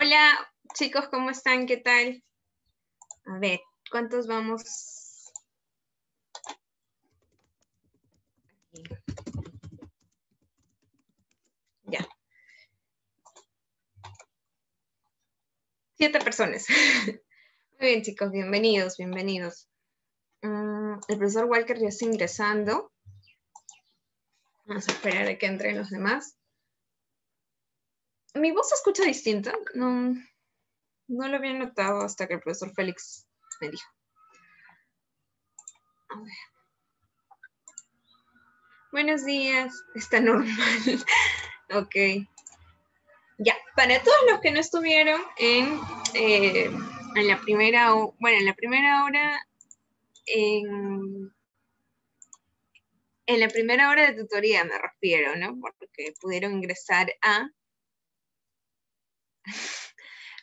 Hola, chicos, ¿cómo están? ¿Qué tal? A ver, ¿cuántos vamos? Ya. Siete personas. Muy bien, chicos, bienvenidos, bienvenidos. Mm, el profesor Walker ya está ingresando. Vamos a esperar a que entren los demás mi voz se escucha distinta. No, lo había notado hasta que el profesor Félix me dijo. Buenos días. Está normal. ok. Ya, para todos los que no estuvieron en, eh, en la primera, bueno, en la primera hora, en, en la primera hora de tutoría me refiero, ¿no? Porque pudieron ingresar a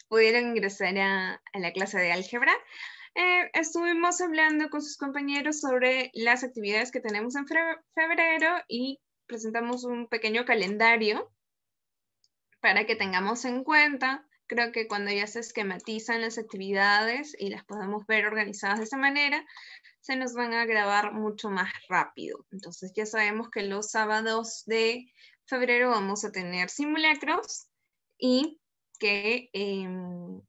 pudieron ingresar a, la clase de álgebra. Eh, estuvimos hablando con sus compañeros sobre las actividades que tenemos en febrero y presentamos un pequeño calendario para que tengamos en cuenta. Creo que cuando ya se esquematizan las actividades y las podemos ver organizadas de esa manera, se nos van a grabar mucho más rápido. Entonces ya sabemos que los sábados de febrero vamos a tener simulacros y que em,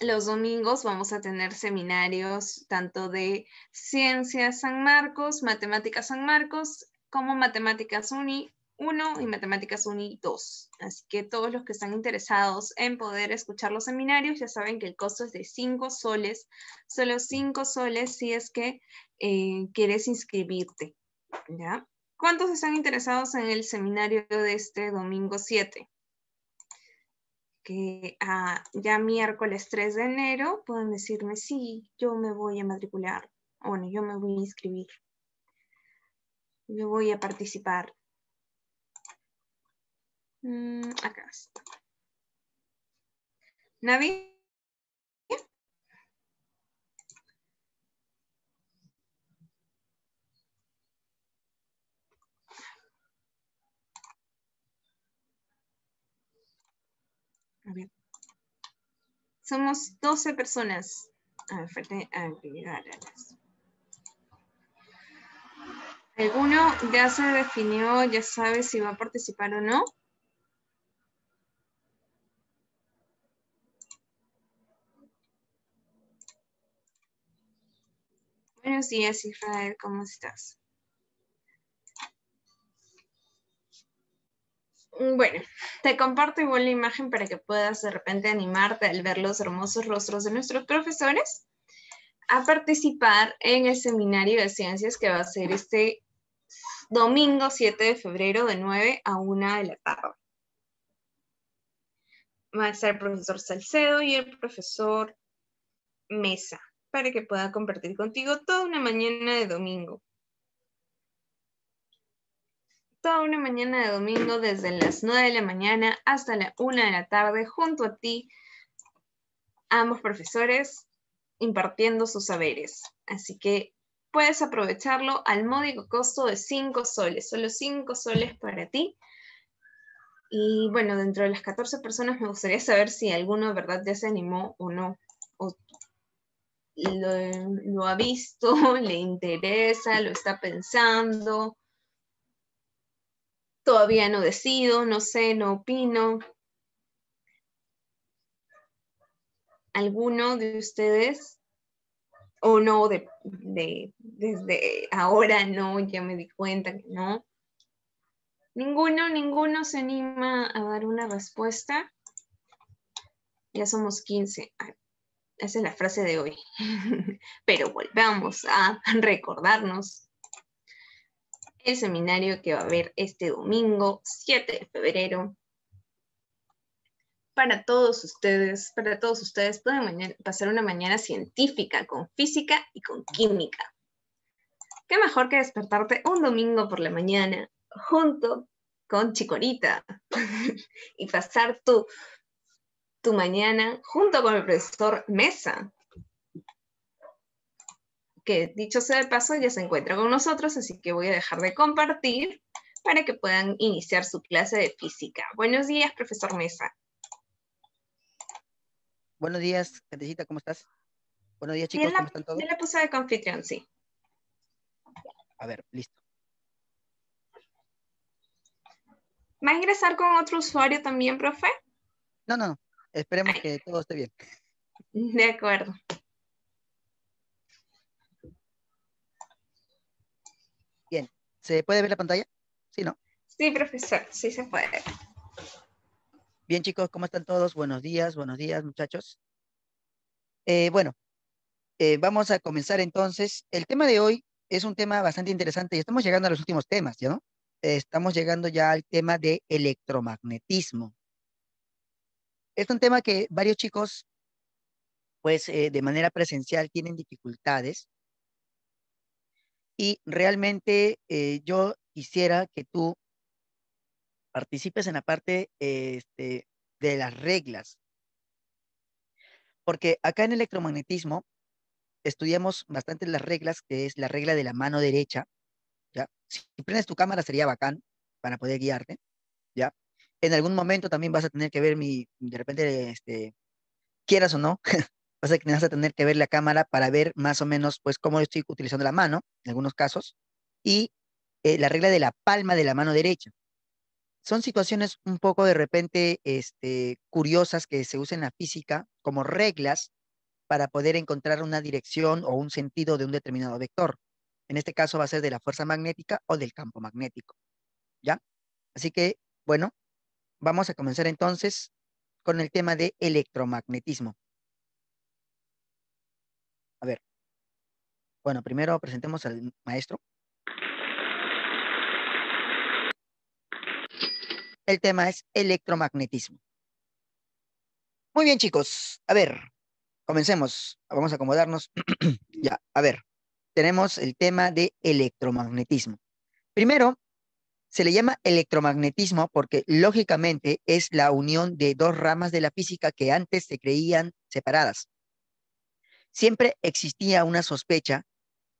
los domingos vamos a tener seminarios tanto de Ciencias San Marcos, Matemáticas San Marcos, como Matemáticas Uni 1 y Matemáticas Uni 2. Así que todos los que están interesados en poder escuchar los seminarios ya saben que el costo es de 5 soles, solo 5 soles si es que eh, quieres inscribirte. ¿Cuántos están interesados en el seminario de este domingo 7? que ya miércoles 3 de enero pueden decirme, sí, yo me voy a matricular, bueno, yo me voy a inscribir, yo voy a participar. Mm, acá está. A ver. Somos 12 personas. A ¿Alguno ya se definió, ya sabe si va a participar o no? Buenos días, Israel, ¿cómo estás? Mm, bueno, te comparto igual la imagen para que puedas de repente animarte al ver los hermosos rostros de nuestros profesores a participar en el seminario de ciencias que va a ser este domingo 7 de febrero de 9 a 1 de la tarde. Va a estar el profesor Salcedo y el profesor Mesa para que pueda compartir contigo toda una mañana de domingo toda una mañana de domingo desde las 9 de la mañana hasta la 1 de la tarde junto a ti, ambos profesores, impartiendo sus saberes. Así que puedes aprovecharlo al módico costo de 5 soles, solo 5 soles para ti. Y bueno, dentro de las 14 personas me gustaría saber si alguno de verdad ya se animó o no, o lo, lo ha visto, le interesa, lo está pensando todavía no decido, no sé, no opino. ¿Alguno de ustedes? O no, de, desde ahora no, ya me di cuenta que no. Ninguno, ninguno se anima a dar una respuesta. Ya somos 15. Esa es la frase de hoy. Pero volvamos a recordarnos el seminario que va a haber este domingo 7 de febrero. Para todos ustedes, para todos ustedes pueden pasar una mañana científica con física y con química. Qué mejor que despertarte un domingo por la mañana junto con Chicorita y pasar tu, tu mañana junto con el profesor Mesa, que dicho sea de paso ya se encuentra con nosotros, así que voy a dejar de compartir para que puedan iniciar su clase de física. Buenos días, profesor Mesa. Buenos días, Catecita, ¿cómo estás? Buenos días, chicos, ¿cómo están todos? Yo la puse de confitrión, sí. A ver, listo. ¿Va a ingresar con otro usuario también, profe? No, no, esperemos que todo esté bien. De acuerdo. ¿Se puede ver la pantalla? Sí, ¿no? Sí, profesor, sí se puede. Bien, chicos, ¿cómo están todos? Buenos días, buenos días, muchachos. Eh, bueno, eh, vamos a comenzar entonces. El tema de hoy es un tema bastante interesante y estamos llegando a los últimos temas, ¿ya no? Eh, estamos llegando ya al tema de electromagnetismo. Es un tema que varios chicos, pues de manera presencial, tienen dificultades y realmente eh, yo quisiera que tú participes en la parte este, de las reglas. Porque acá en electromagnetismo estudiamos bastante las reglas, que es la regla de la mano derecha. ¿ya? Si prendes tu cámara sería bacán para poder guiarte. ¿ya? En algún momento también vas a tener que ver mi, de repente, este, quieras o no, vas a, vas a tener que ver la cámara para ver más o menos, pues, cómo estoy utilizando la mano, en algunos casos, y eh, la regla de la palma de la mano derecha. Son situaciones un poco de repente este, curiosas que se usan en la física como reglas para poder encontrar una dirección o un sentido de un determinado vector. En este caso va a ser de la fuerza magnética o del campo magnético. ¿Ya? Así que, bueno, vamos a comenzar entonces con el tema de electromagnetismo. Bueno, primero presentemos al maestro. El tema es electromagnetismo. Muy bien, chicos. A ver, comencemos. Vamos a acomodarnos. ya, a ver. Tenemos el tema de electromagnetismo. Primero, se le llama electromagnetismo porque lógicamente es la unión de dos ramas de la física que antes se creían separadas. Siempre existía una sospecha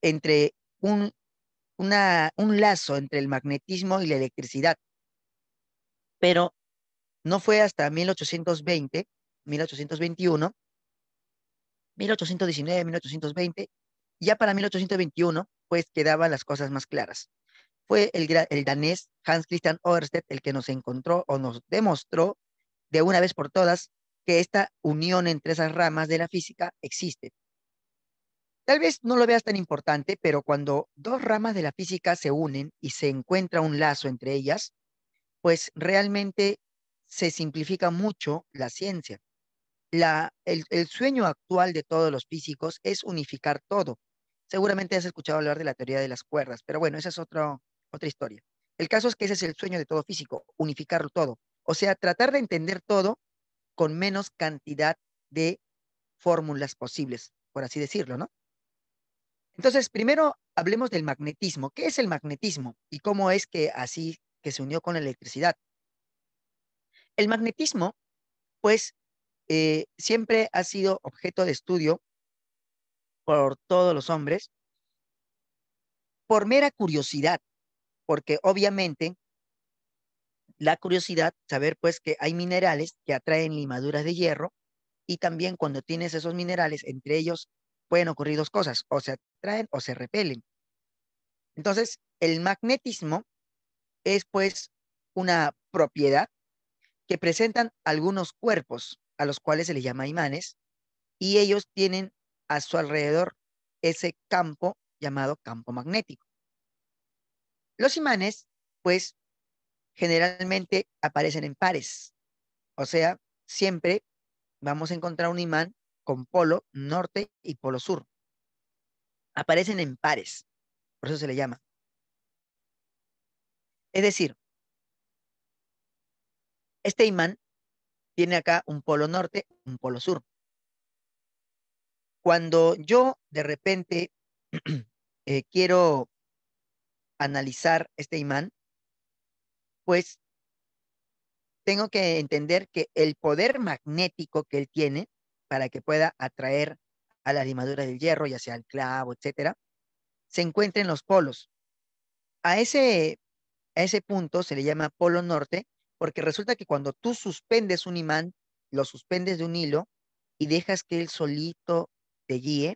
entre un, una, un lazo entre el magnetismo y la electricidad. Pero no fue hasta 1820, 1821, 1819, 1820, ya para 1821, pues quedaban las cosas más claras. Fue el, el danés Hans Christian Ørsted el que nos encontró o nos demostró de una vez por todas que esta unión entre esas ramas de la física existe. Tal vez no lo veas tan importante, pero cuando dos ramas de la física se unen y se encuentra un lazo entre ellas, pues realmente se simplifica mucho la ciencia. La, el, sueño actual de todos los físicos es unificar todo. Seguramente has escuchado hablar de la teoría de las cuerdas, pero bueno, esa es otra historia. El caso es que ese es el sueño de todo físico, unificarlo todo. O sea, tratar de entender todo con menos cantidad de fórmulas posibles, por así decirlo, ¿no? Entonces, primero hablemos del magnetismo. ¿Qué es el magnetismo y cómo es que así que se unió con la electricidad? El magnetismo, pues, eh, siempre ha sido objeto de estudio por todos los hombres por mera curiosidad, porque obviamente la curiosidad, saber pues que hay minerales que atraen limaduras de hierro y también cuando tienes esos minerales, entre ellos pueden ocurrir dos cosas, o se atraen o se repelen. Entonces, el magnetismo es pues una propiedad que presentan algunos cuerpos a los cuales se les llama imanes y ellos tienen a su alrededor ese campo llamado campo magnético. Los imanes, pues, generalmente aparecen en pares, o sea, siempre vamos a encontrar un imán con polo norte y polo sur. Aparecen en pares, por eso se le llama. Es decir, este imán tiene acá un polo norte, un polo sur. Cuando yo de repente eh, quiero analizar este imán, pues tengo que entender que el poder magnético que él tiene para que pueda atraer a la limadura del hierro, ya sea el clavo, etcétera, se encuentra los polos. A ese, a ese punto se le llama polo norte, porque resulta que cuando tú suspendes un imán, lo suspendes de un hilo y dejas que él solito te guíe,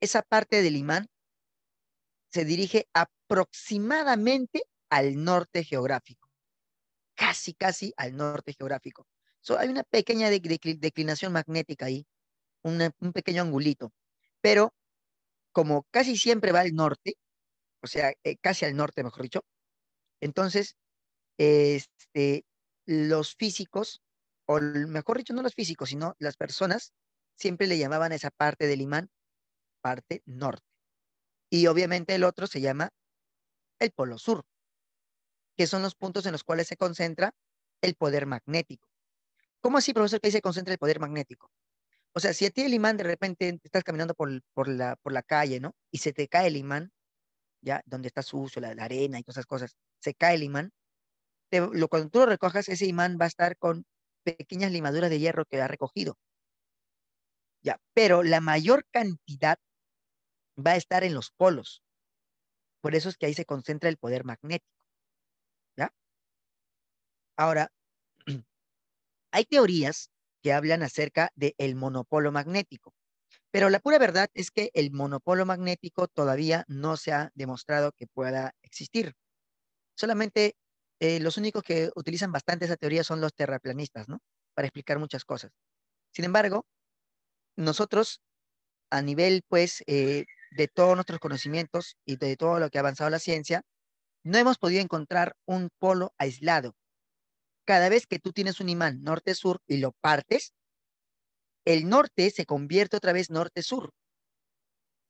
esa parte del imán se dirige aproximadamente al norte geográfico, casi, casi al norte geográfico hay una pequeña declinación magnética ahí, un pequeño angulito. Pero como casi siempre va al norte, o sea, eh, casi al norte, mejor dicho, entonces este, los físicos, o mejor dicho, no los físicos, sino las personas, siempre le llamaban a esa parte del imán parte norte. Y obviamente el otro se llama el polo sur, que son los puntos en los cuales se concentra el poder magnético. ¿Cómo así, profesor, que ahí se concentra el poder magnético? O sea, si a ti el imán de repente estás caminando por, por, la, por la calle, ¿no? Y se te cae el imán, ya, donde está sucio, la, arena y todas esas cosas, se cae el imán. lo, cuando tú lo recojas, ese imán va a estar con pequeñas limaduras de hierro que ha recogido. Ya, pero la mayor cantidad va a estar en los polos. Por eso es que ahí se concentra el poder magnético. ¿Ya? Ahora, hay teorías que hablan acerca del monopolo magnético, pero la pura verdad es que el monopolo magnético todavía no se ha demostrado que pueda existir. Solamente eh, los únicos que utilizan bastante esa teoría son los terraplanistas, ¿no? Para explicar muchas cosas. Sin embargo, nosotros a nivel, pues, eh, de todos nuestros conocimientos y de todo lo que ha avanzado la ciencia, no hemos podido encontrar un polo aislado cada vez que tú tienes un imán norte-sur y lo partes, el norte se convierte otra vez norte-sur.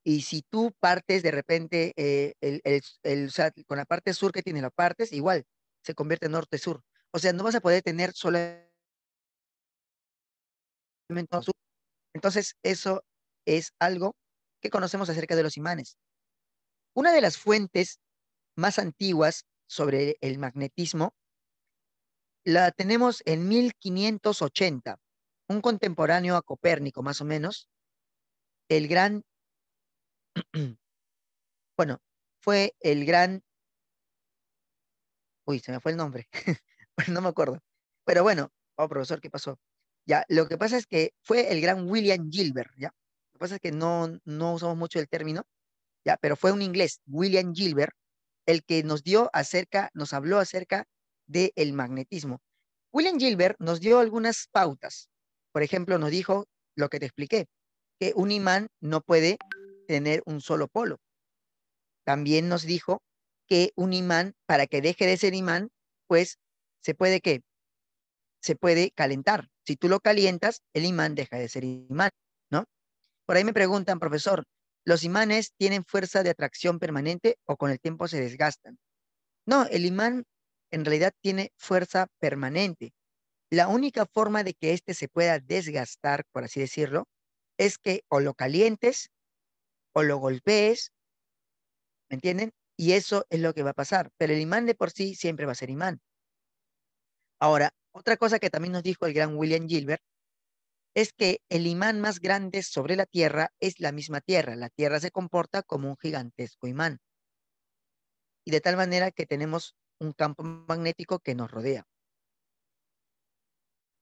Y si tú partes de repente, eh, el, con la parte sur que tiene lo partes, igual se convierte en norte-sur. O sea, no vas a poder tener solo. Entonces, eso es algo que conocemos acerca de los imanes. Una de las fuentes más antiguas sobre el magnetismo la tenemos en 1580, un contemporáneo a Copérnico, más o menos. El gran, bueno, fue el gran, uy, se me fue el nombre, no me acuerdo. Pero bueno, oh, profesor, ¿qué pasó? Ya, lo que pasa es que fue el gran William Gilbert, ¿ya? Lo que pasa es que no, no usamos mucho el término, ¿ya? Pero fue un inglés, William Gilbert, el que nos dio acerca, nos habló acerca del magnetismo. William Gilbert nos dio algunas pautas. Por ejemplo, nos dijo lo que te expliqué, que un imán no puede tener un solo polo. También nos dijo que un imán, para que deje de ser imán, pues se puede que se puede calentar. Si tú lo calientas, el imán deja de ser imán, ¿no? Por ahí me preguntan, profesor, ¿los imanes tienen fuerza de atracción permanente o con el tiempo se desgastan? No, el imán en realidad tiene fuerza permanente. La única forma de que éste se pueda desgastar, por así decirlo, es que o lo calientes o lo golpees, ¿me entienden? Y eso es lo que va a pasar. Pero el imán de por sí siempre va a ser imán. Ahora, otra cosa que también nos dijo el gran William Gilbert es que el imán más grande sobre la Tierra es la misma Tierra. La Tierra se comporta como un gigantesco imán. Y de tal manera que tenemos un campo magnético que nos rodea.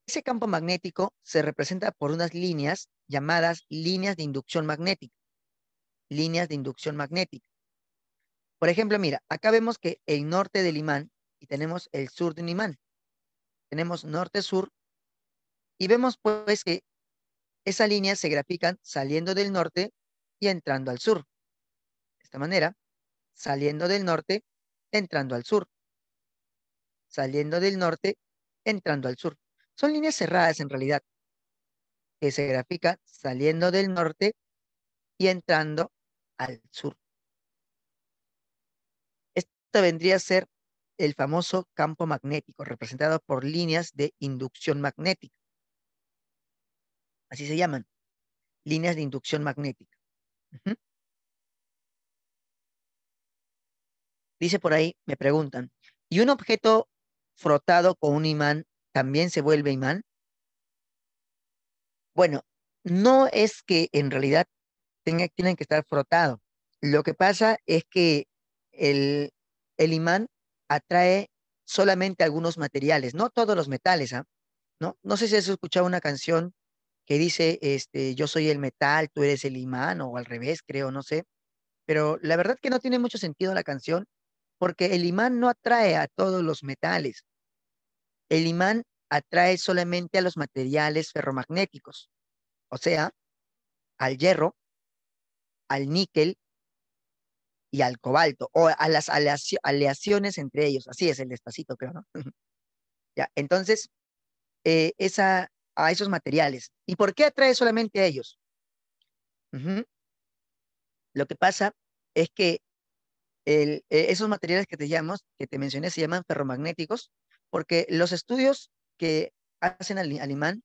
Ese campo magnético se representa por unas líneas llamadas líneas de inducción magnética. Líneas de inducción magnética. Por ejemplo, mira, acá vemos que el norte del imán y tenemos el sur de un imán. Tenemos norte-sur y vemos pues que esas líneas se grafican saliendo del norte y entrando al sur. De esta manera, saliendo del norte, entrando al sur saliendo del norte, entrando al sur. Son líneas cerradas en realidad, que se grafica saliendo del norte y entrando al sur. Esto vendría a ser el famoso campo magnético, representado por líneas de inducción magnética. Así se llaman, líneas de inducción magnética. Dice por ahí, me preguntan, ¿y un objeto frotado con un imán también se vuelve imán? Bueno, no es que en realidad tenga, tienen que estar frotados. Lo que pasa es que el, imán atrae solamente algunos materiales, no todos los metales. ¿ah? ¿No? no sé si has escuchado una canción que dice, este, yo soy el metal, tú eres el imán, o al revés, creo, no sé. Pero la verdad que no tiene mucho sentido la canción porque el imán no atrae a todos los metales. El imán atrae solamente a los materiales ferromagnéticos, o sea, al hierro, al níquel y al cobalto, o a las aleaciones entre ellos. Así es el despacito, creo, ¿no? ya, entonces, eh, esa, a esos materiales. ¿Y por qué atrae solamente a ellos? Lo que pasa es que eh, esos materiales que te, llamamos, que te mencioné se llaman ferromagnéticos, porque los estudios que hacen al, al imán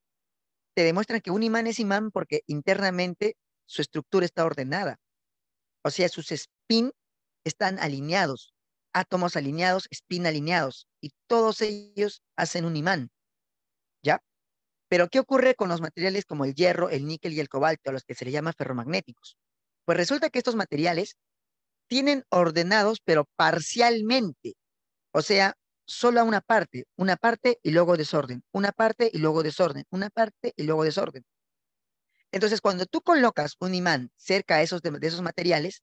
te demuestran que un imán es imán porque internamente su estructura está ordenada. O sea, sus spin están alineados, átomos alineados, spin alineados, y todos ellos hacen un imán. ¿Ya? Pero, ¿qué ocurre con los materiales como el hierro, el níquel y el cobalto, a los que se le llama ferromagnéticos? Pues resulta que estos materiales tienen ordenados, pero parcialmente. O sea, solo a una parte, una parte y luego desorden, una parte y luego desorden, una parte y luego desorden. Entonces, cuando tú colocas un imán cerca de esos, de, esos materiales,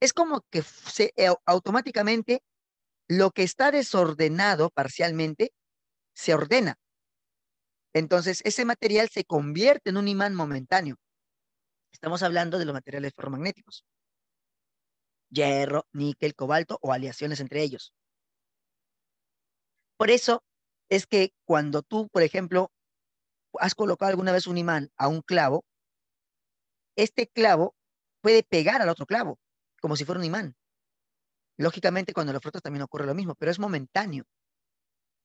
es como que se, eh, automáticamente lo que está desordenado parcialmente se ordena. Entonces, ese material se convierte en un imán momentáneo. Estamos hablando de los materiales ferromagnéticos hierro, níquel, cobalto o aleaciones entre ellos. Por eso es que cuando tú, por ejemplo, has colocado alguna vez un imán a un clavo, este clavo puede pegar al otro clavo, como si fuera un imán. Lógicamente, cuando lo frotas también ocurre lo mismo, pero es momentáneo.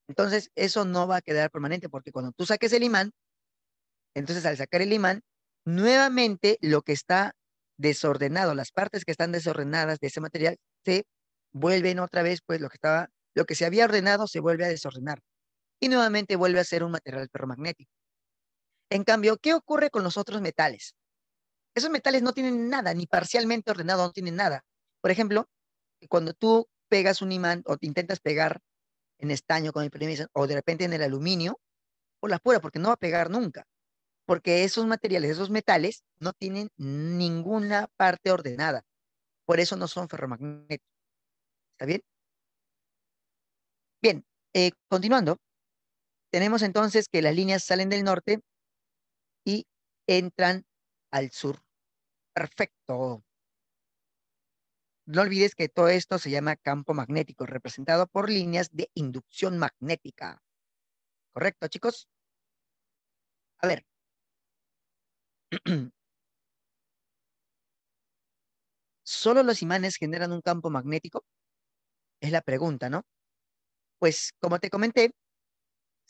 Entonces, eso no va a quedar permanente, porque cuando tú saques el imán, entonces al sacar el imán, nuevamente lo que está desordenado, las partes que están desordenadas de ese material se vuelven otra vez, pues lo que estaba, lo que se había ordenado se vuelve a desordenar y nuevamente vuelve a ser un material ferromagnético. En cambio, ¿qué ocurre con los otros metales? Esos metales no tienen nada, ni parcialmente ordenado, no tienen nada. Por ejemplo, cuando tú pegas un imán o te intentas pegar en estaño con impermeabilizante o de repente en el aluminio, o la pura, porque no va a pegar nunca porque esos materiales, esos metales, no tienen ninguna parte ordenada. Por eso no son ferromagnéticos. ¿Está bien? Bien, eh, continuando, tenemos entonces que las líneas salen del norte y entran al sur. Perfecto. No olvides que todo esto se llama campo magnético, representado por líneas de inducción magnética. ¿Correcto, chicos? A ver, ¿Solo los imanes generan un campo magnético? Es la pregunta, ¿no? Pues como te comenté,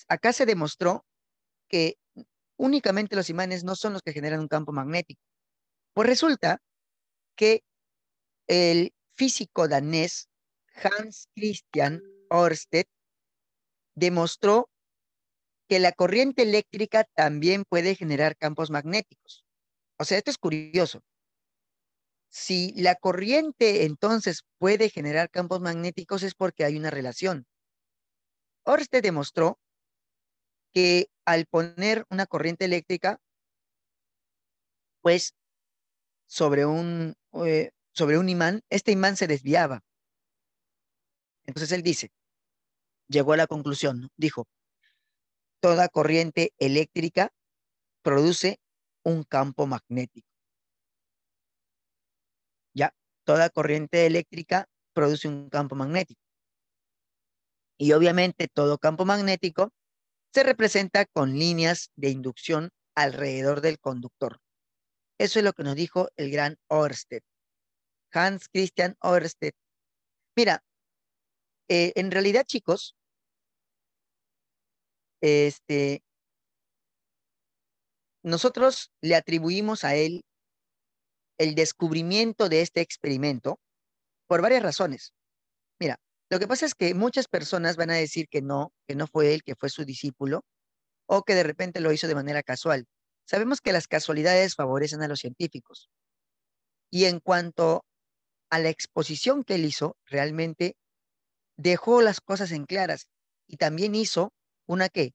acá se demostró que únicamente los imanes no son los que generan un campo magnético. Pues resulta que el físico danés Hans Christian Ørsted demostró que la corriente eléctrica también puede generar campos magnéticos. O sea, esto es curioso. Si la corriente entonces puede generar campos magnéticos es porque hay una relación. Orste demostró que al poner una corriente eléctrica, pues sobre un, eh, sobre un imán, este imán se desviaba. Entonces él dice, llegó a la conclusión, dijo, toda corriente eléctrica produce un campo magnético. ¿Ya? Toda corriente eléctrica produce un campo magnético. Y obviamente todo campo magnético se representa con líneas de inducción alrededor del conductor. Eso es lo que nos dijo el gran Oersted, Hans Christian Oersted. Mira, eh, en realidad, chicos, este, nosotros le atribuimos a él el descubrimiento de este experimento por varias razones. Mira, lo que pasa es que muchas personas van a decir que no, que no fue él, que fue su discípulo, o que de repente lo hizo de manera casual. Sabemos que las casualidades favorecen a los científicos. Y en cuanto a la exposición que él hizo, realmente dejó las cosas en claras y también hizo una que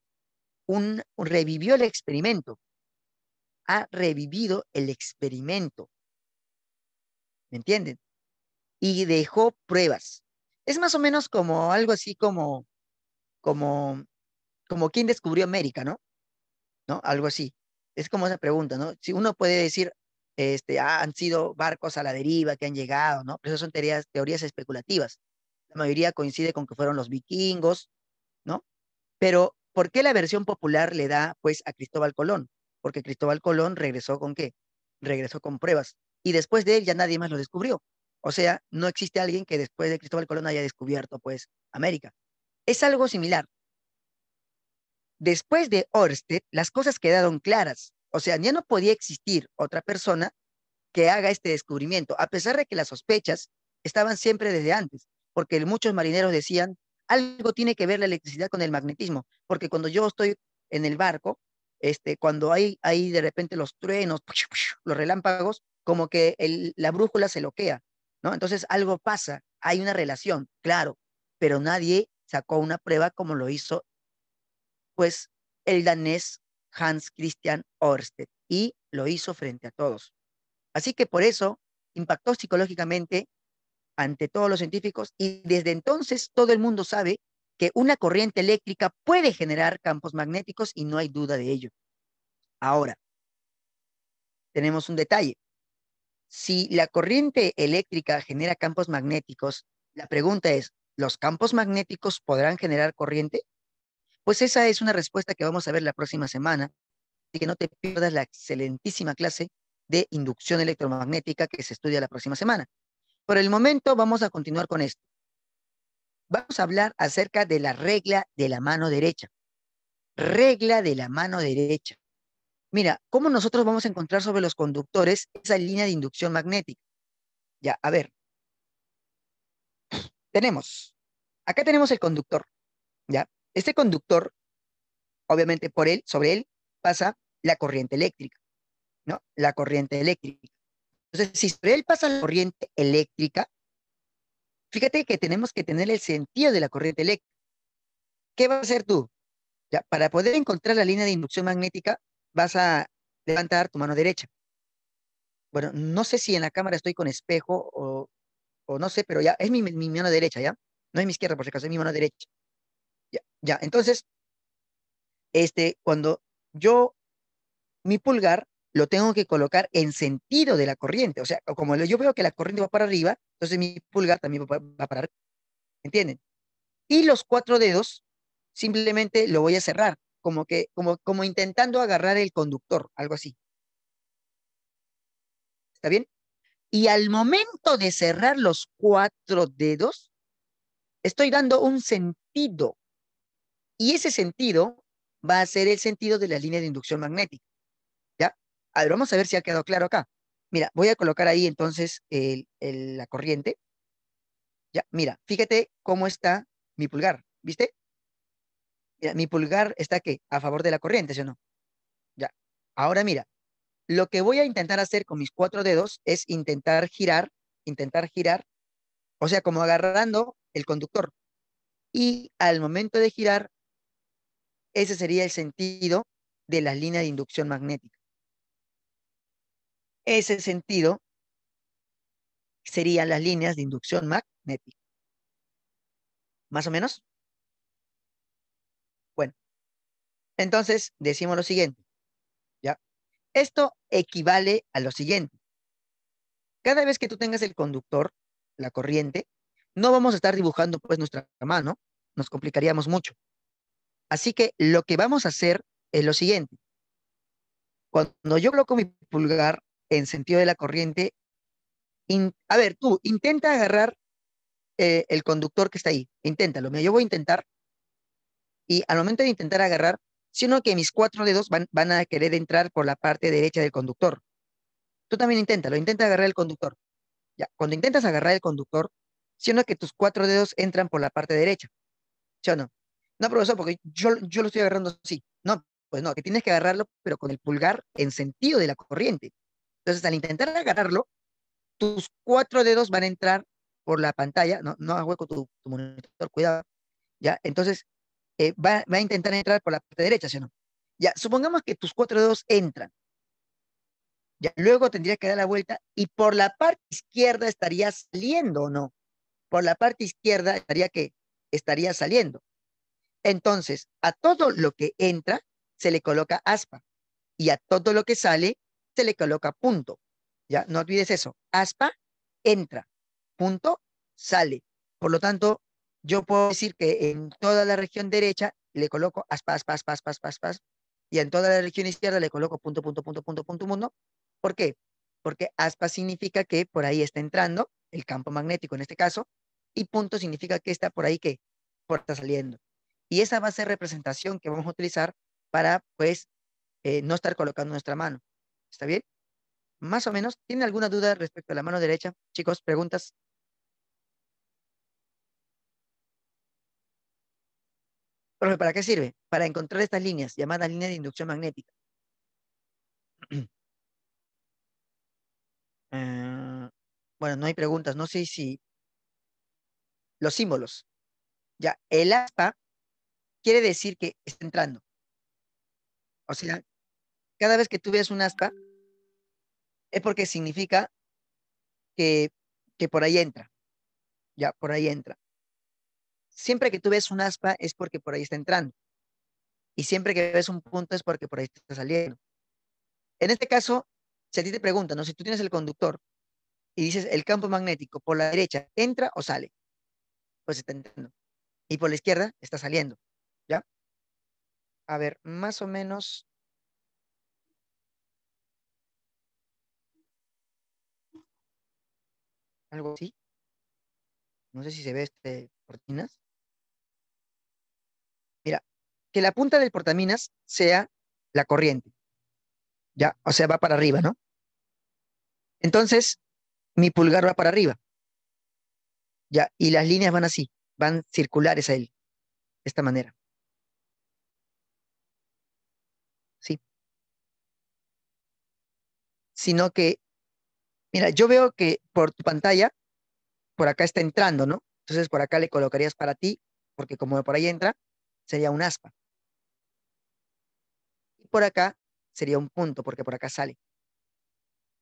Un, revivió el experimento. Ha revivido el experimento. ¿Me entienden? Y dejó pruebas. Es más o menos como algo así como, como, como quien descubrió América, ¿no? ¿No? Algo así. Es como esa pregunta, ¿no? Si uno puede decir, este, ah, han sido barcos a la deriva que han llegado, ¿no? Pero esas son teorías, teorías especulativas. La mayoría coincide con que fueron los vikingos, ¿no? Pero, ¿por qué la versión popular le da, pues, a Cristóbal Colón? Porque Cristóbal Colón regresó con qué? Regresó con pruebas. Y después de él ya nadie más lo descubrió. O sea, no existe alguien que después de Cristóbal Colón haya descubierto, pues, América. Es algo similar. Después de orste las cosas quedaron claras. O sea, ya no podía existir otra persona que haga este descubrimiento, a pesar de que las sospechas estaban siempre desde antes, porque muchos marineros decían algo tiene que ver la electricidad con el magnetismo, porque cuando yo estoy en el barco, este, cuando hay, ahí de repente los truenos, los relámpagos, como que la brújula se loquea, ¿no? Entonces algo pasa, hay una relación, claro, pero nadie sacó una prueba como lo hizo, pues, el danés Hans Christian Ørsted, y lo hizo frente a todos. Así que por eso impactó psicológicamente ante todos los científicos y desde entonces todo el mundo sabe que una corriente eléctrica puede generar campos magnéticos y no hay duda de ello. Ahora, tenemos un detalle. Si la corriente eléctrica genera campos magnéticos, la pregunta es, ¿los campos magnéticos podrán generar corriente? Pues esa es una respuesta que vamos a ver la próxima semana. Así que no te pierdas la excelentísima clase de inducción electromagnética que se estudia la próxima semana. Por el momento vamos a continuar con esto. Vamos a hablar acerca de la regla de la mano derecha. Regla de la mano derecha. Mira, ¿cómo nosotros vamos a encontrar sobre los conductores esa línea de inducción magnética? Ya, a ver. Tenemos, acá tenemos el conductor, ¿ya? Este conductor, obviamente por él, sobre él, pasa la corriente eléctrica, ¿no? La corriente eléctrica. Entonces, si sobre él pasa la corriente eléctrica, fíjate que tenemos que tener el sentido de la corriente eléctrica. ¿Qué vas a hacer tú? Ya, para poder encontrar la línea de inducción magnética, vas a levantar tu mano derecha. Bueno, no sé si en la cámara estoy con espejo o, no sé, pero ya es mi, mi, mano derecha, ¿ya? No es mi izquierda, por si acaso, es mi mano derecha. Ya, ya. entonces, este, cuando yo, mi pulgar lo tengo que colocar en sentido de la corriente. O sea, como yo veo que la corriente va para arriba, entonces mi pulgar también va para arriba. ¿Entienden? Y los cuatro dedos simplemente lo voy a cerrar, como que, como, como intentando agarrar el conductor, algo así. ¿Está bien? Y al momento de cerrar los cuatro dedos, estoy dando un sentido. Y ese sentido va a ser el sentido de la línea de inducción magnética vamos a ver si ha quedado claro acá. Mira, voy a colocar ahí entonces la corriente. Ya, mira, fíjate cómo está mi pulgar, ¿viste? Mira, mi pulgar está ¿qué? a favor de la corriente, ¿sí o no? Ya. Ahora mira, lo que voy a intentar hacer con mis cuatro dedos es intentar girar, intentar girar, o sea, como agarrando el conductor. Y al momento de girar, ese sería el sentido de la línea de inducción magnética. Ese sentido serían las líneas de inducción magnética. ¿Más o menos? Bueno, entonces decimos lo siguiente. ¿ya? Esto equivale a lo siguiente. Cada vez que tú tengas el conductor, la corriente, no vamos a estar dibujando pues nuestra mano, nos complicaríamos mucho. Así que lo que vamos a hacer es lo siguiente. Cuando yo coloco mi pulgar en sentido de la corriente. a ver, tú intenta agarrar eh, el conductor que está ahí. Inténtalo. yo voy a intentar. Y al momento de intentar agarrar, sino que mis cuatro dedos van, van a querer entrar por la parte derecha del conductor. Tú también inténtalo. Intenta agarrar el conductor. Ya, cuando intentas agarrar el conductor, sino que tus cuatro dedos entran por la parte derecha. ¿Sí o no? No, profesor, porque yo, yo lo estoy agarrando así. No, pues no, que tienes que agarrarlo, pero con el pulgar en sentido de la corriente. Entonces, al intentar agarrarlo, tus cuatro dedos van a entrar por la pantalla, no, no hueco tu, tu, monitor, cuidado, ¿ya? Entonces, eh, va, a intentar entrar por la parte derecha, ¿sí Ya, supongamos que tus cuatro dedos entran. Ya, luego tendrías que dar la vuelta y por la parte izquierda estaría saliendo o no. Por la parte izquierda estaría que estaría saliendo. Entonces, a todo lo que entra se le coloca aspa y a todo lo que sale le coloca punto. Ya, no olvides eso. Aspa entra, punto sale. Por lo tanto, yo puedo decir que en toda la región derecha le coloco aspa, aspa, aspa, aspa, aspa, y en toda la región izquierda le coloco punto, punto, punto, punto, punto, mundo, ¿Por qué? Porque aspa significa que por ahí está entrando el campo magnético en este caso, y punto significa que está por ahí que por está saliendo. Y esa va a ser representación que vamos a utilizar para, pues, eh, no estar colocando nuestra mano. ¿Está bien? Más o menos. Tiene alguna duda respecto a la mano derecha? Chicos, preguntas. Profe, ¿para qué sirve? Para encontrar estas líneas, llamadas líneas de inducción magnética. Eh, bueno, no hay preguntas, no sé si... Los símbolos. Ya, el aspa quiere decir que está entrando. O sea, cada vez que tú ves un aspa, es porque significa que, por ahí entra. Ya, por ahí entra. Siempre que tú ves un aspa es porque por ahí está entrando. Y siempre que ves un punto es porque por ahí está saliendo. En este caso, si a ti te preguntan, ¿no? si tú tienes el conductor y dices el campo magnético por la derecha entra o sale, pues está entrando. Y por la izquierda está saliendo. ¿Ya? A ver, más o menos algo así. No sé si se ve este portaminas. Mira, que la punta del portaminas sea la corriente. Ya, o sea, va para arriba, ¿no? Entonces, mi pulgar va para arriba. Ya, y las líneas van así, van circulares a él, de esta manera. Sí. Sino que Mira, yo veo que por tu pantalla, por acá está entrando, ¿no? Entonces por acá le colocarías para ti, porque como por ahí entra, sería un aspa. Y por acá sería un punto, porque por acá sale.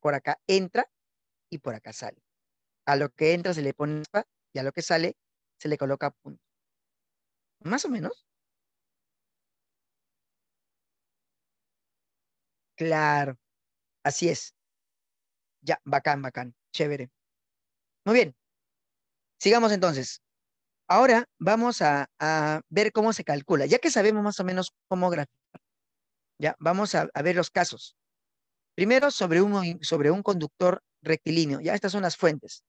Por acá entra y por acá sale. A lo que entra se le pone aspa y a lo que sale se le coloca punto. Más o menos. Claro, así es. Ya, bacán, bacán. Chévere. Muy bien. Sigamos entonces. Ahora vamos a, ver cómo se calcula. Ya que sabemos más o menos cómo graficar, ya vamos a, ver los casos. Primero, sobre un, sobre un conductor rectilíneo. Ya estas son las fuentes.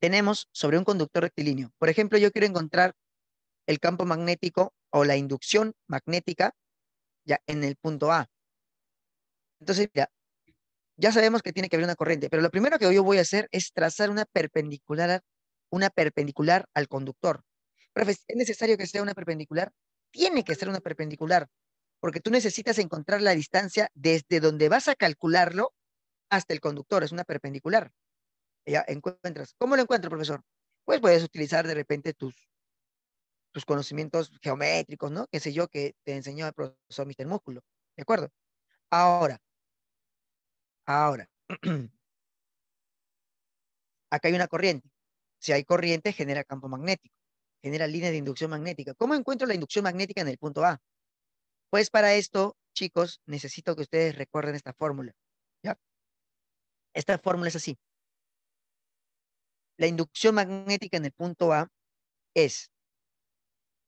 Tenemos sobre un conductor rectilíneo. Por ejemplo, yo quiero encontrar el campo magnético o la inducción magnética ya en el punto A. Entonces, mira, ya sabemos que tiene que haber una corriente, pero lo primero que yo voy a hacer es trazar una perpendicular, una perpendicular al conductor. ¿es necesario que sea una perpendicular? Tiene que ser una perpendicular, porque tú necesitas encontrar la distancia desde donde vas a calcularlo hasta el conductor, es una perpendicular. Ya encuentras. ¿Cómo lo encuentro, profesor? Pues puedes utilizar de repente tus, tus conocimientos geométricos, ¿no? Que sé yo, que te enseñó el profesor Mister Músculo. ¿De acuerdo? Ahora, Ahora, acá hay una corriente. Si hay corriente, genera campo magnético, genera líneas de inducción magnética. ¿Cómo encuentro la inducción magnética en el punto A? Pues para esto, chicos, necesito que ustedes recuerden esta fórmula. ¿ya? Esta fórmula es así. La inducción magnética en el punto A es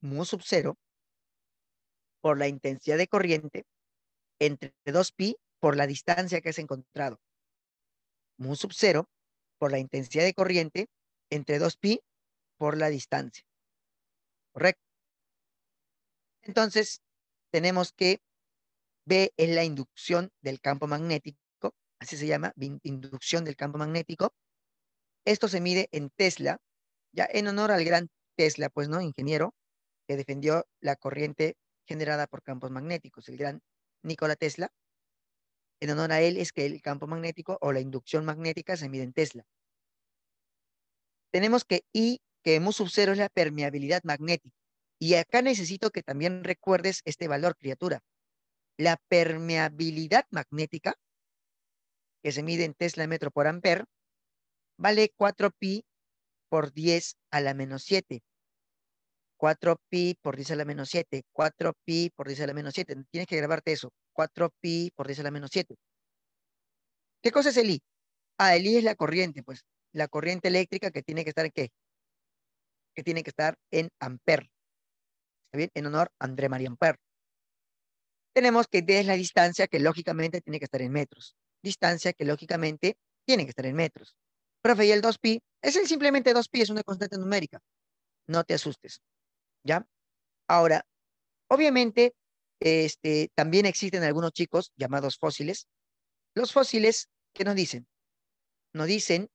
mu sub 0 por la intensidad de corriente entre 2pi por la distancia que has encontrado. un sub 0 por la intensidad de corriente entre 2pi por la distancia. Correcto. Entonces, tenemos que B es la inducción del campo magnético, así se llama, inducción del campo magnético. Esto se mide en Tesla, ya en honor al gran Tesla, pues, ¿no? Ingeniero que defendió la corriente generada por campos magnéticos, el gran Nikola Tesla, en honor a él es que el campo magnético o la inducción magnética se mide en Tesla. Tenemos que I, que mu sub cero es la permeabilidad magnética. Y acá necesito que también recuerdes este valor, criatura. La permeabilidad magnética, que se mide en Tesla metro por amper, vale 4 pi por 10 a la menos 7. 4 pi por 10 a la menos 7. 4 pi por 10 a la menos 7. Tienes que grabarte eso. 4pi por 10 a la menos 7. ¿Qué cosa es el I? Ah, el I es la corriente, pues. La corriente eléctrica que tiene que estar en qué? Que tiene que estar en amper. ¿Está bien? En honor a André María Amper. Tenemos que D es la distancia que lógicamente tiene que estar en metros. Distancia que lógicamente tiene que estar en metros. Profe, y el 2pi, es el simplemente 2pi, es una constante numérica. No te asustes. ¿Ya? Ahora, obviamente, este, también existen algunos chicos llamados fósiles. Los fósiles, ¿qué nos dicen? Nos dicen,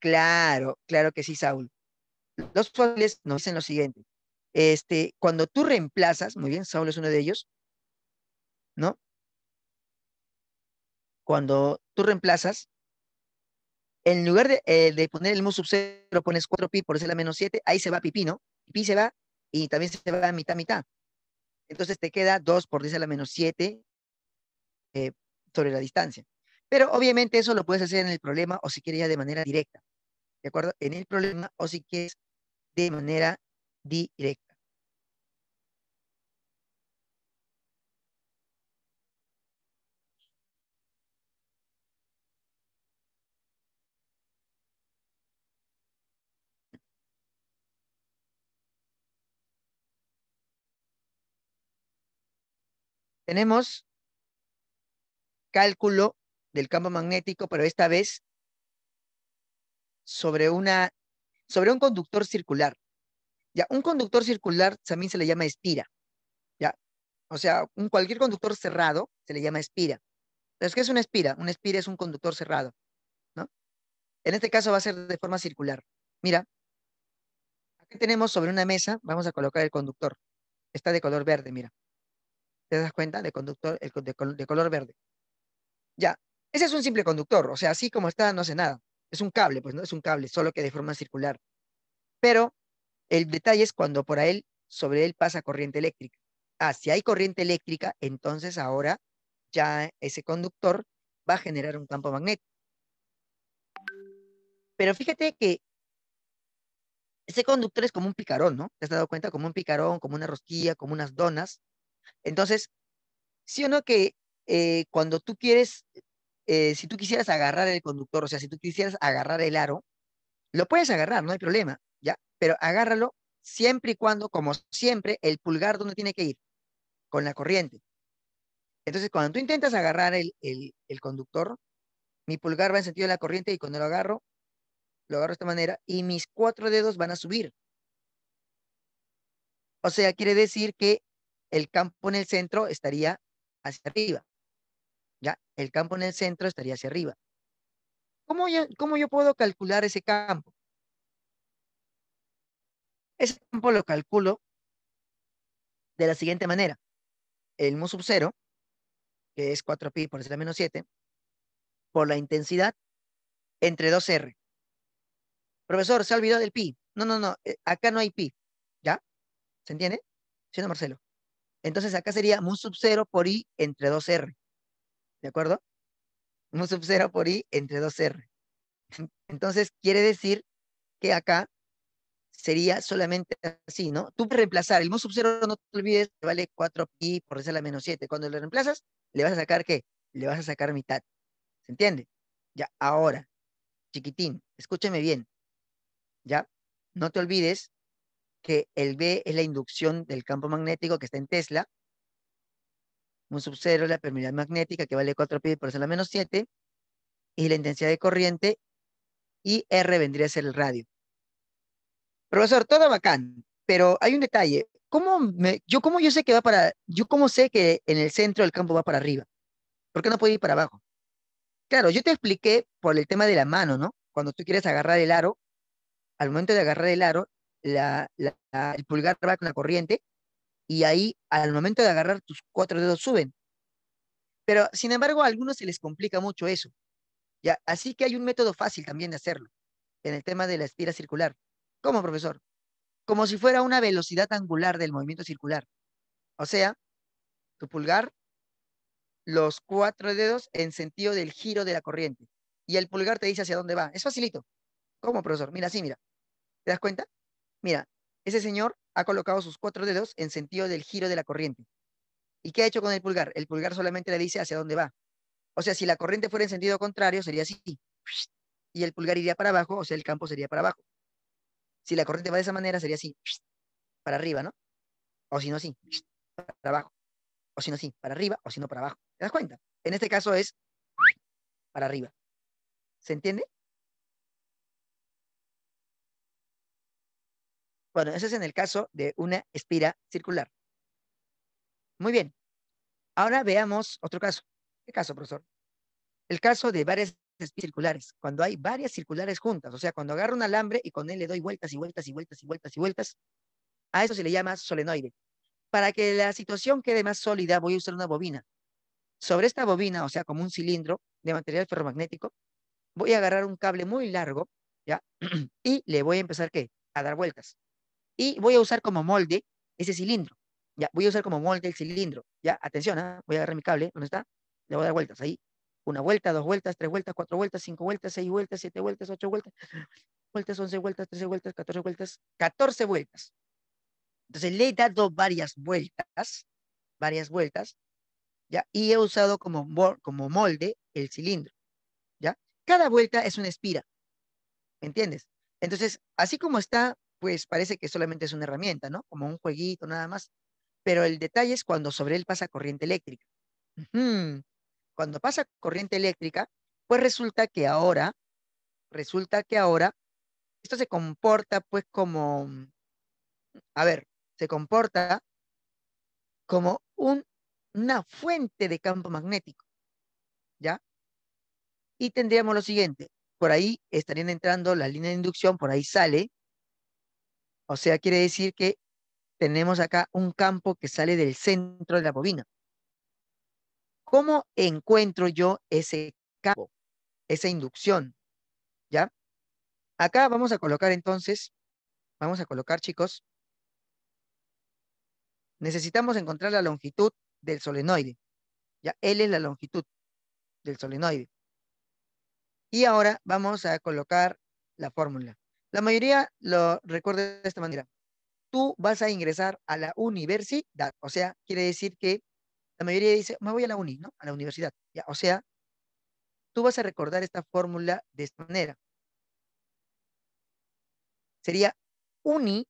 claro, claro que sí, Saúl. Los fósiles nos dicen lo siguiente. Este, cuando tú reemplazas, muy bien, Saúl es uno de ellos, ¿no? Cuando tú reemplazas, en lugar de, eh, poner el mu sub pones 4pi por c la menos 7, ahí se va pipino ¿no? Pi se va y también se va a mitad, mitad. Entonces te queda 2 por 10 a la menos 7 eh, sobre la distancia. Pero obviamente eso lo puedes hacer en el problema o si quieres ya de manera directa. ¿De acuerdo? En el problema o si quieres de manera directa. Tenemos cálculo del campo magnético, pero esta vez sobre, una, sobre un conductor circular. Ya, un conductor circular también se le llama espira. Ya, o sea, un, cualquier conductor cerrado se le llama espira. Entonces, ¿qué es una espira? Una espira es un conductor cerrado, ¿no? En este caso va a ser de forma circular. Mira, aquí tenemos sobre una mesa, vamos a colocar el conductor. Está de color verde, mira. ¿Te das cuenta? De, conductor, de, color verde. Ya, ese es un simple conductor, o sea, así como está, no hace nada. Es un cable, pues no es un cable, solo que de forma circular. Pero el detalle es cuando por él, sobre él pasa corriente eléctrica. Ah, si hay corriente eléctrica, entonces ahora ya ese conductor va a generar un campo magnético. Pero fíjate que ese conductor es como un picarón, ¿no? ¿Te has dado cuenta? Como un picarón, como una rosquilla, como unas donas, entonces, sí o no que eh, cuando tú quieres, eh, si tú quisieras agarrar el conductor, o sea, si tú quisieras agarrar el aro, lo puedes agarrar, no hay problema, ¿ya? Pero agárralo siempre y cuando, como siempre, el pulgar donde tiene que ir, con la corriente. Entonces, cuando tú intentas agarrar el, el, el conductor, mi pulgar va en sentido de la corriente y cuando lo agarro, lo agarro de esta manera y mis cuatro dedos van a subir. O sea, quiere decir que el campo en el centro estaría hacia arriba. ¿Ya? El campo en el centro estaría hacia arriba. ¿Cómo yo, yo puedo calcular ese campo? Ese campo lo calculo de la siguiente manera. El mu sub 0, que es 4pi por la menos 7, por la intensidad entre 2r. Profesor, se olvidó del pi. No, no, no, eh, acá no hay pi. ¿Ya? ¿Se entiende? no, Marcelo. Entonces acá sería mu sub 0 por i entre 2r. ¿De acuerdo? Mu sub 0 por i entre 2r. Entonces quiere decir que acá sería solamente así, ¿no? Tú reemplazar el mu sub 0, no te olvides, vale 4pi por esa a la menos 7. Cuando lo reemplazas, le vas a sacar qué? Le vas a sacar mitad. ¿Se entiende? Ya, ahora, chiquitín, escúchame bien. ¿Ya? No te olvides que el B es la inducción del campo magnético que está en Tesla. Un sub es la permeabilidad magnética que vale 4 pi por eso la menos 7. Y la intensidad de corriente. Y R vendría a ser el radio. Profesor, todo bacán, pero hay un detalle. ¿Cómo me, yo, ¿Cómo yo sé que va para, yo cómo sé que en el centro del campo va para arriba? ¿Por qué no puede ir para abajo? Claro, yo te expliqué por el tema de la mano, ¿no? Cuando tú quieres agarrar el aro, al momento de agarrar el aro, el pulgar va con la corriente y ahí al momento de agarrar tus cuatro dedos suben. Pero sin embargo a algunos se les complica mucho eso. ¿ya? Así que hay un método fácil también de hacerlo en el tema de la espira circular. ¿Cómo, profesor? Como si fuera una velocidad angular del movimiento circular. O sea, tu pulgar, los cuatro dedos en sentido del giro de la corriente. Y el pulgar te dice hacia dónde va. Es facilito. ¿Cómo, profesor? Mira, así, mira. ¿Te das cuenta? Mira, ese señor ha colocado sus cuatro dedos en sentido del giro de la corriente. ¿Y qué ha hecho con el pulgar? El pulgar solamente le dice hacia dónde va. O sea, si la corriente fuera en sentido contrario, sería así. Y el pulgar iría para abajo, o sea, el campo sería para abajo. Si la corriente va de esa manera, sería así. Para arriba, ¿no? O si no, sí. Para abajo. O si no, sí Para arriba, o si no, para abajo. ¿Te das cuenta? En este caso es para arriba. ¿Se entiende? Bueno, eso es en el caso de una espira circular. Muy bien. Ahora veamos otro caso. ¿Qué caso, profesor? El caso de varias espiras circulares, cuando hay varias circulares juntas, o sea, cuando agarro un alambre y con él le doy vueltas y vueltas y vueltas y vueltas y vueltas, a eso se le llama solenoide. Para que la situación quede más sólida, voy a usar una bobina. Sobre esta bobina, o sea, como un cilindro de material ferromagnético, voy a agarrar un cable muy largo, ¿ya? Y le voy a empezar, ¿qué? A dar vueltas y voy a usar como molde ese cilindro. Ya, voy a usar como molde el cilindro. Ya, atención, ¿ah? voy a agarrar mi cable, ¿dónde está? Le voy a dar vueltas ahí. Una vuelta, dos vueltas, tres vueltas, cuatro vueltas, cinco vueltas, seis vueltas, siete vueltas, ocho vueltas, vueltas, once vueltas, trece vueltas, catorce vueltas, catorce vueltas. Entonces le he dado varias vueltas, varias vueltas, ya, y he usado como, como molde el cilindro, ya. Cada vuelta es una espira, ¿entiendes? Entonces, así como está pues parece que solamente es una herramienta, ¿no? Como un jueguito nada más. Pero el detalle es cuando sobre él pasa corriente eléctrica. Cuando pasa corriente eléctrica, pues resulta que ahora, resulta que ahora, esto se comporta pues como, mm, a ver, se comporta como una fuente de campo magnético, ¿ya? Y tendríamos lo siguiente, por ahí estarían entrando la línea de inducción, por ahí sale, o sea, quiere decir que tenemos acá un campo que sale del centro de la bobina. ¿Cómo encuentro yo ese campo, esa inducción? ¿Ya? Acá vamos a colocar entonces, vamos a colocar, chicos, necesitamos encontrar la longitud del solenoide. Ya, L es la longitud del solenoide. Y ahora vamos a colocar la fórmula. La mayoría lo recuerda de esta manera. Tú vas a ingresar a la universidad, o sea, quiere decir que la mayoría dice, me voy a la uni, ¿no? A la universidad. Ya, o sea, tú vas a recordar esta fórmula de esta manera. Sería uni,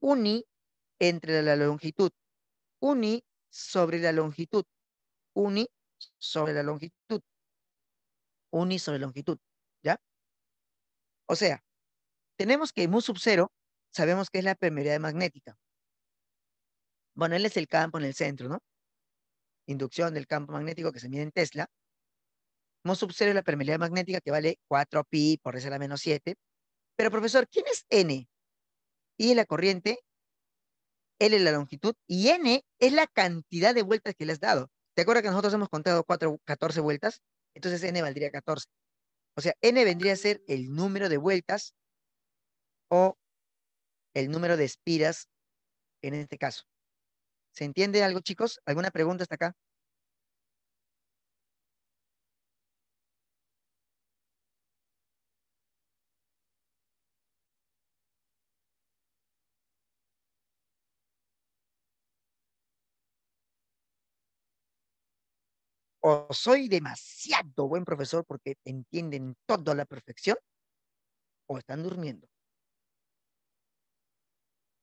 uni entre la longitud, uni sobre la longitud, uni sobre la longitud, uni sobre longitud, ¿ya? O sea, tenemos que mu sub 0, sabemos que es la permeabilidad magnética. Bueno, él es el campo en el centro, ¿no? Inducción del campo magnético que se mide en Tesla. Mu sub 0 es la permeabilidad magnética que vale 4 pi, por a la menos 7. Pero profesor, ¿quién es N? Y es la corriente, L es la longitud y N es la cantidad de vueltas que le has dado. ¿Te acuerdas que nosotros hemos contado 14 vueltas? Entonces N valdría 14. O sea, N vendría a ser el número de vueltas o el número de espiras en este caso. ¿Se entiende algo, chicos? ¿Alguna pregunta hasta acá? o soy demasiado buen profesor porque entienden todo a la perfección, o están durmiendo.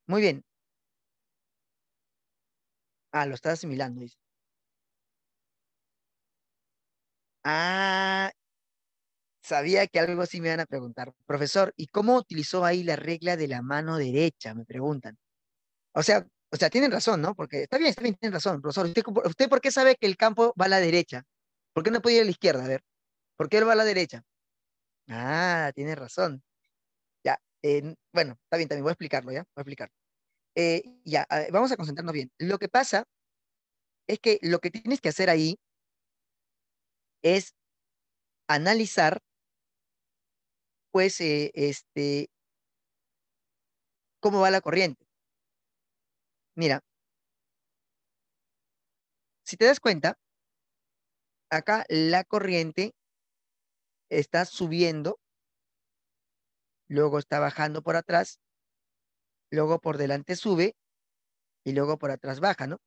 Muy bien. Ah, lo está asimilando, dice. Ah, sabía que algo así me van a preguntar. Profesor, ¿y cómo utilizó ahí la regla de la mano derecha? Me preguntan. O sea, o sea, tienen razón, ¿no? Porque está bien, está bien, tienen razón, profesor. ¿Usted, por qué sabe que el campo va a la derecha? ¿Por qué no puede ir a la izquierda? A ver, ¿por qué él va a la derecha? Ah, tiene razón. Ya, bueno, está bien, también voy a explicarlo, ¿ya? Voy a explicarlo. Eh, ya, vamos a concentrarnos bien. Lo que pasa es que lo que tienes que hacer ahí es analizar, pues, eh, este, cómo va la corriente. Mira, si te das cuenta, acá la corriente está subiendo, luego está bajando por atrás luego por delante sube y luego por atrás baja, ¿no?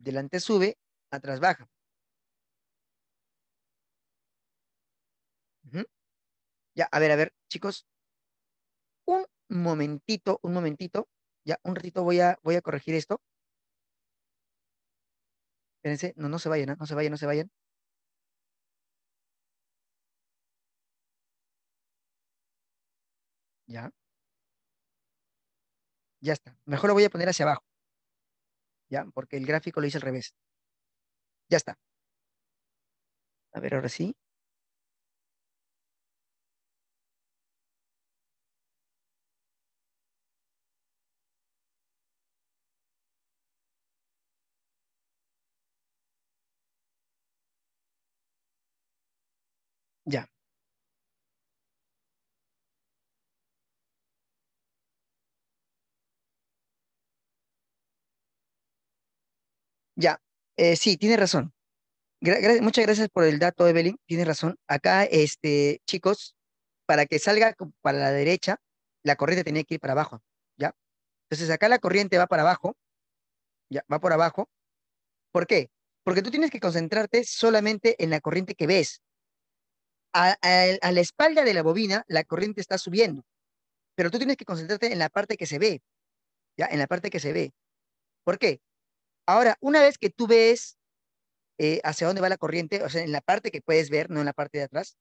Delante sube, atrás baja. Ya, a ver, a ver, chicos. Un momentito, un momentito. Ya, un ratito voy a, voy a corregir esto. Espérense, no, no se vayan, ¿eh? no se vayan, no se vayan. Ya. Ya está. Mejor lo voy a poner hacia abajo. ¿Ya? Porque el gráfico lo hice al revés. Ya está. A ver, ahora sí. Ya, eh, sí, tiene razón. muchas gracias por el dato, Evelyn. Tienes razón. Acá, este, chicos, para que salga para la derecha, la corriente tenía que ir para abajo, ¿ya? Entonces acá la corriente va para abajo, ya, va por abajo. ¿Por qué? Porque tú tienes que concentrarte solamente en la corriente que ves. A, a, la espalda de la bobina, la corriente está subiendo, pero tú tienes que concentrarte en la parte que se ve, ¿ya? En la parte que se ve. ¿Por qué? Ahora, una vez que tú ves eh, hacia dónde va la corriente, o sea, en la parte que puedes ver, no en la parte de atrás,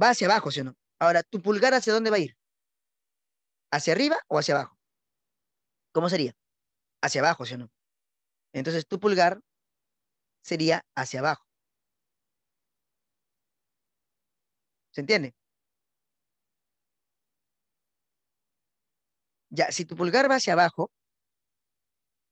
va hacia abajo, ¿sí o no? Ahora, ¿tu pulgar hacia dónde va a ir? ¿Hacia arriba o hacia abajo? ¿Cómo sería? Hacia abajo, ¿sí o no? Entonces, tu pulgar sería hacia abajo. ¿Se entiende? Ya, si tu pulgar va hacia abajo,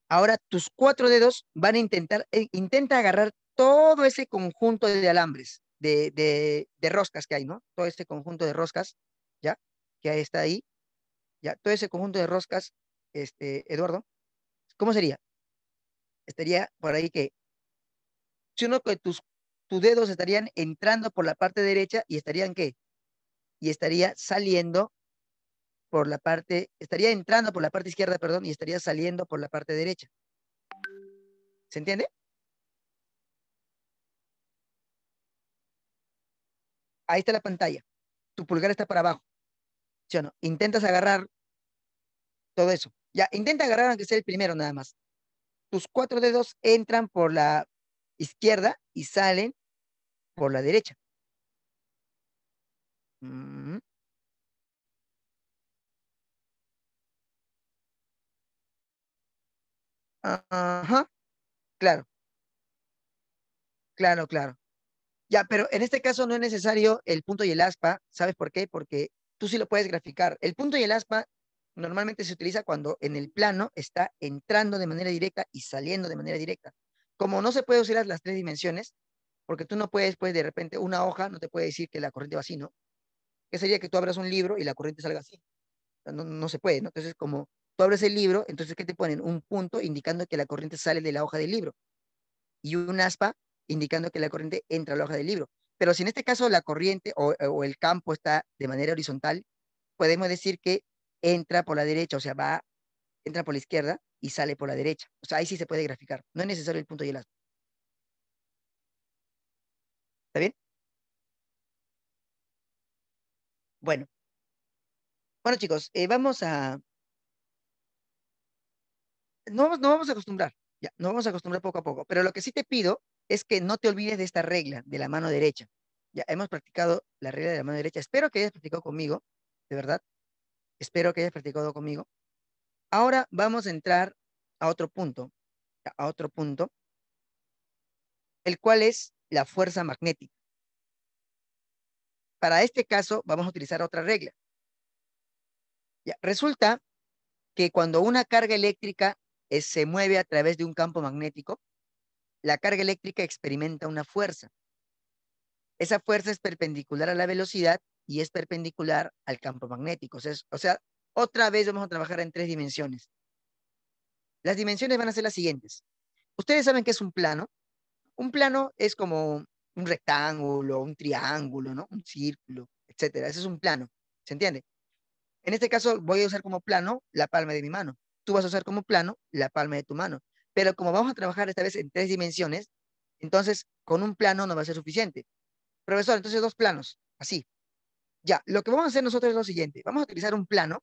Ahora tus cuatro dedos van a intentar, eh, intenta agarrar todo ese conjunto de alambres, de, de, roscas que hay, ¿no? Todo ese conjunto de roscas, ¿ya? Que está ahí, ¿ya? Todo ese conjunto de roscas, este, Eduardo, ¿cómo sería? Estaría por ahí que, si uno que tus, tus dedos estarían entrando por la parte derecha y estarían qué? Y estaría saliendo por la parte, estaría entrando por la parte izquierda, perdón, y estaría saliendo por la parte derecha. ¿Se entiende? Ahí está la pantalla. Tu pulgar está para abajo. ¿Sí no? Intentas agarrar todo eso. Ya, intenta agarrar aunque sea el primero nada más. Tus cuatro dedos entran por la izquierda y salen por la derecha. Mm. Ajá, claro. Claro, claro. Ya, pero en este caso no es necesario el punto y el aspa. ¿Sabes por qué? Porque tú sí lo puedes graficar. El punto y el aspa normalmente se utiliza cuando en el plano está entrando de manera directa y saliendo de manera directa. Como no se puede usar las tres dimensiones, porque tú no puedes, pues de repente una hoja no te puede decir que la corriente va así, ¿no? ¿Qué sería que tú abras un libro y la corriente salga así. No, no se puede, ¿no? Entonces, como Tú abres el libro, entonces ¿qué te ponen? Un punto indicando que la corriente sale de la hoja del libro y un aspa indicando que la corriente entra a la hoja del libro. Pero si en este caso la corriente o, el campo está de manera horizontal, podemos decir que entra por la derecha, o sea, va, entra por la izquierda y sale por la derecha. O sea, ahí sí se puede graficar. No es necesario el punto y el aspa. ¿Está bien? Bueno. Bueno, chicos, eh, vamos a, no, vamos a acostumbrar, ya, no vamos a acostumbrar poco a poco, pero lo que sí te pido es que no te olvides de esta regla de la mano derecha. Ya hemos practicado la regla de la mano derecha, espero que hayas practicado conmigo, de verdad, espero que hayas practicado conmigo. Ahora vamos a entrar a otro punto, a otro punto, el cual es la fuerza magnética. Para este caso vamos a utilizar otra regla. resulta que cuando una carga eléctrica se mueve a través de un campo magnético, la carga eléctrica experimenta una fuerza. Esa fuerza es perpendicular a la velocidad y es perpendicular al campo magnético. O sea, otra vez vamos a trabajar en tres dimensiones. Las dimensiones van a ser las siguientes. Ustedes saben que es un plano. Un plano es como un rectángulo, un triángulo, un círculo, etcétera. Ese es un plano. ¿Se entiende? En este caso voy a usar como plano la palma de mi mano tú vas a usar como plano la palma de tu mano. Pero como vamos a trabajar esta vez en tres dimensiones, entonces con un plano no va a ser suficiente. Profesor, entonces dos planos, así. Ya, lo que vamos a hacer nosotros es lo siguiente. Vamos a utilizar un plano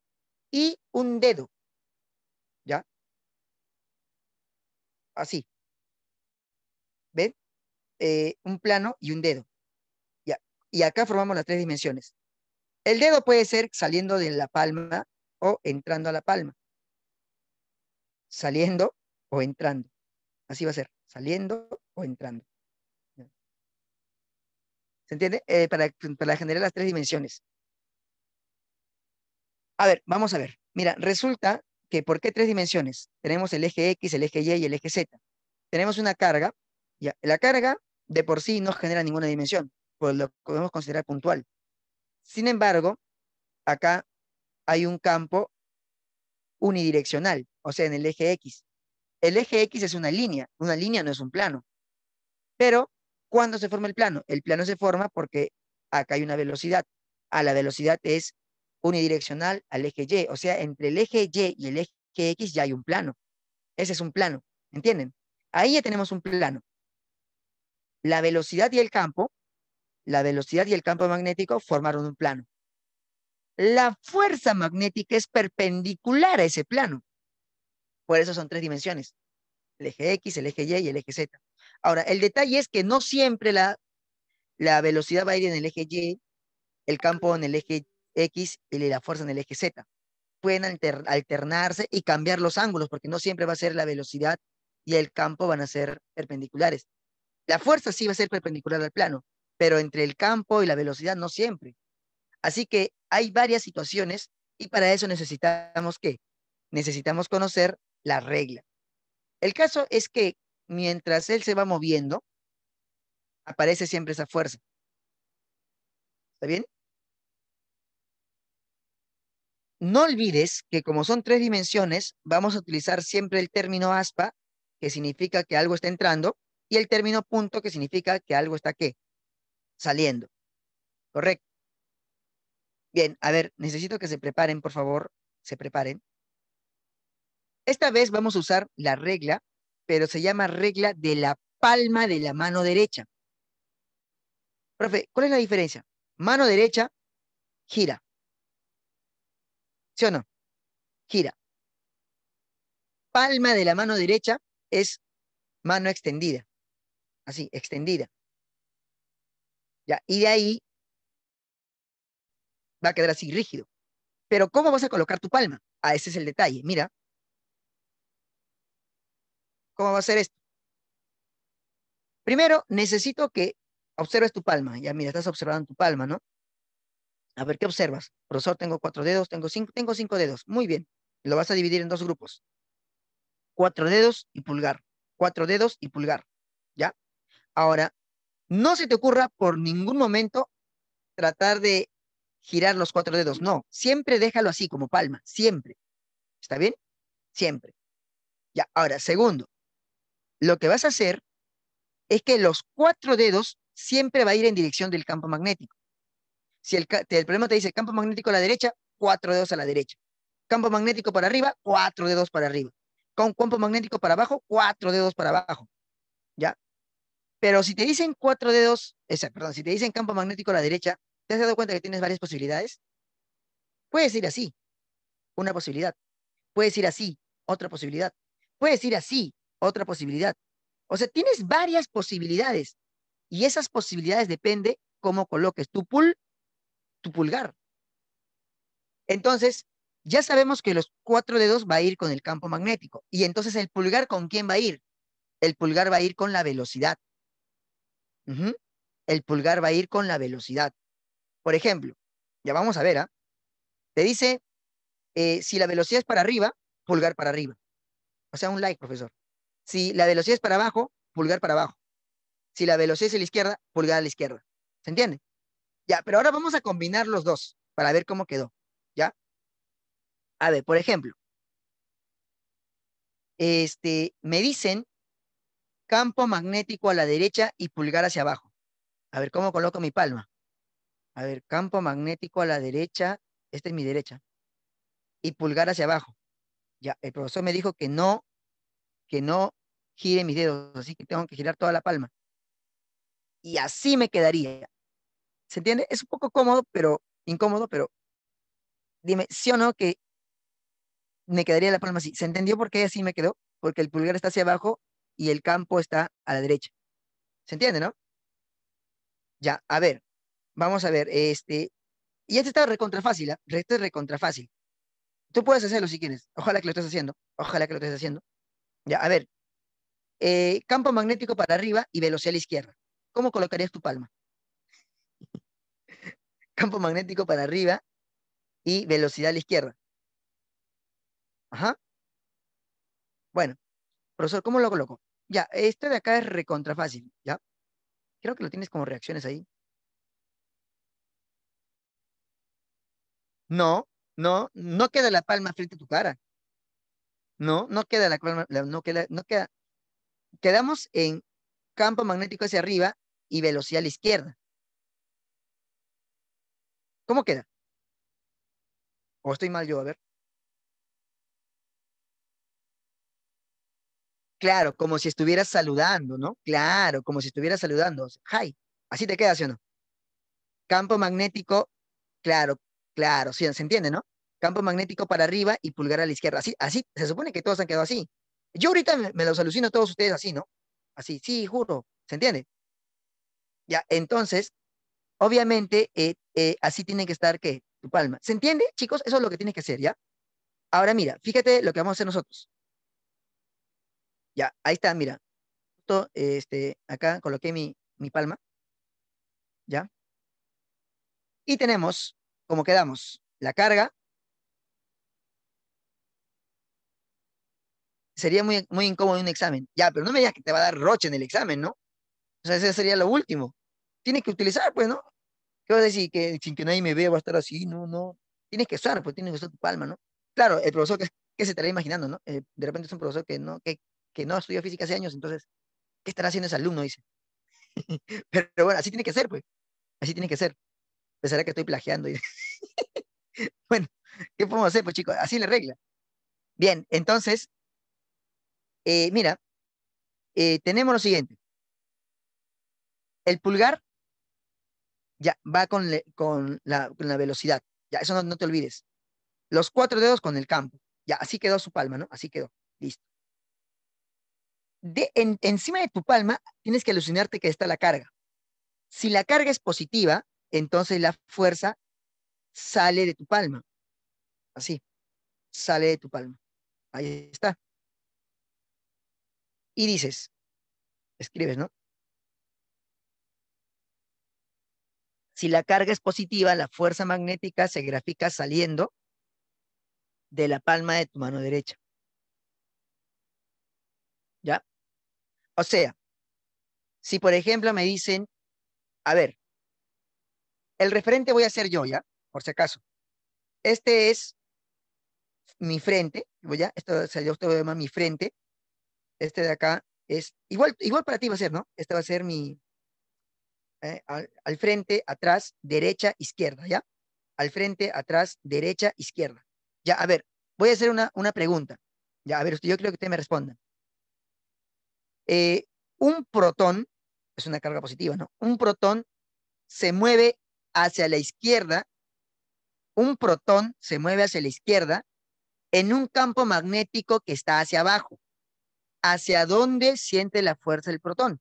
y un dedo. ¿Ya? Así. ¿Ven? Eh, un plano y un dedo. Ya. Y acá formamos las tres dimensiones. El dedo puede ser saliendo de la palma o entrando a la palma saliendo o entrando. Así va a ser, saliendo o entrando. ¿Se entiende? Eh, para, generar las tres dimensiones. A ver, vamos a ver. Mira, resulta que ¿por qué tres dimensiones? Tenemos el eje X, el eje Y y el eje Z. Tenemos una carga. Ya, la carga de por sí no genera ninguna dimensión, pues lo podemos considerar puntual. Sin embargo, acá hay un campo unidireccional, o sea, en el eje X. El eje X es una línea, una línea no es un plano. Pero, ¿cuándo se forma el plano? El plano se forma porque acá hay una velocidad. A la velocidad es unidireccional al eje Y, o sea, entre el eje Y y el eje X ya hay un plano. Ese es un plano, ¿entienden? Ahí ya tenemos un plano. La velocidad y el campo, la velocidad y el campo magnético formaron un plano la fuerza magnética es perpendicular a ese plano. Por eso son tres dimensiones, el eje X, el eje Y y el eje Z. Ahora, el detalle es que no siempre la, la velocidad va a ir en el eje Y, el campo en el eje X y la fuerza en el eje Z. Pueden alternarse y cambiar los ángulos, porque no siempre va a ser la velocidad y el campo van a ser perpendiculares. La fuerza sí va a ser perpendicular al plano, pero entre el campo y la velocidad no siempre. Así que hay varias situaciones y para eso necesitamos qué? Necesitamos conocer la regla. El caso es que mientras él se va moviendo, aparece siempre esa fuerza. ¿Está bien? No olvides que como son tres dimensiones, vamos a utilizar siempre el término aspa, que significa que algo está entrando, y el término punto, que significa que algo está qué? Saliendo. Correcto. Bien, a ver, necesito que se preparen, por favor, se preparen. Esta vez vamos a usar la regla, pero se llama regla de la palma de la mano derecha. Profe, ¿cuál es la diferencia? Mano derecha, gira. ¿Sí o no? Gira. Palma de la mano derecha es mano extendida. Así, extendida. Ya, y de ahí va a quedar así rígido. Pero ¿cómo vas a colocar tu palma? Ah, ese es el detalle. Mira. ¿Cómo va a ser esto? Primero, necesito que observes tu palma. Ya, mira, estás observando tu palma, ¿no? A ver, ¿qué observas? Profesor, tengo cuatro dedos, tengo cinco, tengo cinco dedos. Muy bien. Lo vas a dividir en dos grupos. Cuatro dedos y pulgar. Cuatro dedos y pulgar. ¿Ya? Ahora, no se te ocurra por ningún momento tratar de girar los cuatro dedos. No, siempre déjalo así, como palma, siempre. ¿Está bien? Siempre. Ya, ahora, segundo, lo que vas a hacer es que los cuatro dedos siempre va a ir en dirección del campo magnético. Si el, problema te dice campo magnético a la derecha, cuatro dedos a la derecha. Campo magnético para arriba, cuatro dedos para arriba. Con campo magnético para abajo, cuatro dedos para abajo. ¿Ya? Pero si te dicen cuatro dedos, perdón, si te dicen campo magnético a la derecha, ¿Te has dado cuenta que tienes varias posibilidades? Puedes ir así, una posibilidad. Puedes ir así, otra posibilidad. Puedes ir así, otra posibilidad. O sea, tienes varias posibilidades y esas posibilidades depende cómo coloques tu pul, tu pulgar. Entonces, ya sabemos que los cuatro dedos va a ir con el campo magnético y entonces el pulgar con quién va a ir? El pulgar va a ir con la velocidad. El pulgar va a ir con la velocidad. Por ejemplo, ya vamos a ver, ¿ah? Te dice, eh, si la velocidad es para arriba, pulgar para arriba. O sea, un like, profesor. Si la velocidad es para abajo, pulgar para abajo. Si la velocidad es a la izquierda, pulgar a la izquierda. ¿Se entiende? Ya, pero ahora vamos a combinar los dos para ver cómo quedó. ¿Ya? A ver, por ejemplo. Este, me dicen campo magnético a la derecha y pulgar hacia abajo. A ver, ¿cómo coloco mi palma? A ver, campo magnético a la derecha, esta es mi derecha, y pulgar hacia abajo. Ya, el profesor me dijo que no, que no gire mis dedos, así que tengo que girar toda la palma. Y así me quedaría. ¿Se entiende? Es un poco cómodo, pero incómodo, pero dime, ¿sí o no que me quedaría la palma así? ¿Se entendió por qué así me quedó? Porque el pulgar está hacia abajo y el campo está a la derecha. ¿Se entiende, no? Ya, a ver, Vamos a ver, este, y este está recontrafácil, ¿eh? ¿ah? este es recontrafácil Tú puedes hacerlo si quieres, ojalá que lo estés haciendo, ojalá que lo estés haciendo. Ya, a ver, eh, campo magnético para arriba y velocidad a la izquierda. ¿Cómo colocarías tu palma? campo magnético para arriba y velocidad a la izquierda. Ajá. Bueno, profesor, ¿cómo lo coloco? Ya, este de acá es recontrafácil ¿ya? Creo que lo tienes como reacciones ahí. No, no, no queda la palma frente a tu cara. No, no queda la palma, no queda, no queda. Quedamos en campo magnético hacia arriba y velocidad a la izquierda. ¿Cómo queda? ¿O estoy mal yo? A ver. Claro, como si estuvieras saludando, ¿no? Claro, como si estuvieras saludando. Hi, así te queda, ¿sí o no? Campo magnético, claro, Claro, sí, se entiende, ¿no? Campo magnético para arriba y pulgar a la izquierda. Así, así, se supone que todos han quedado así. Yo ahorita me, los alucino a todos ustedes así, ¿no? Así, sí, juro, ¿se entiende? Ya, entonces, obviamente, eh, eh, así tiene que estar, que Tu palma. ¿Se entiende, chicos? Eso es lo que tienes que hacer, ¿ya? Ahora, mira, fíjate lo que vamos a hacer nosotros. Ya, ahí está, mira. Justo, este, acá coloqué mi, mi palma. ¿Ya? Y tenemos como quedamos, la carga sería muy, muy incómodo en un examen. Ya, pero no me digas que te va a dar roche en el examen, ¿no? O sea, ese sería lo último. Tienes que utilizar, pues, ¿no? ¿Qué vas a decir? Que sin que nadie me vea va a estar así, no, no. Tienes que usar, pues tienes que usar tu palma, ¿no? Claro, el profesor que, que se estará imaginando, ¿no? Eh, de repente es un profesor que no, que, que no estudió física hace años, entonces, ¿qué estará haciendo ese alumno? Dice. pero bueno, así tiene que ser, pues. Así tiene que ser pensará que estoy plagiando. bueno, ¿qué podemos hacer, pues chicos? Así la regla. Bien, entonces, eh, mira, eh, tenemos lo siguiente. El pulgar ya va con, con, la, velocidad. Ya, eso no, te olvides. Los cuatro dedos con el campo. Ya, así quedó su palma, ¿no? Así quedó. Listo. De, encima de tu palma tienes que alucinarte que está la carga. Si la carga es positiva, entonces la fuerza sale de tu palma. Así, sale de tu palma. Ahí está. Y dices, escribes, ¿no? Si la carga es positiva, la fuerza magnética se grafica saliendo de la palma de tu mano derecha. ¿Ya? O sea, si por ejemplo me dicen, a ver, el referente voy a ser yo, ¿ya? Por si acaso. Este es mi frente, a Esto yo usted mi frente. Este de acá es, igual, igual para ti va a ser, ¿no? Este va a ser mi, eh, al, frente, atrás, derecha, izquierda, ¿ya? Al frente, atrás, derecha, izquierda. Ya, a ver, voy a hacer una, una pregunta. Ya, a ver, yo creo que usted me responda. Eh, un protón, es una carga positiva, ¿no? Un protón se mueve hacia la izquierda, un protón se mueve hacia la izquierda en un campo magnético que está hacia abajo. ¿Hacia dónde siente la fuerza el protón?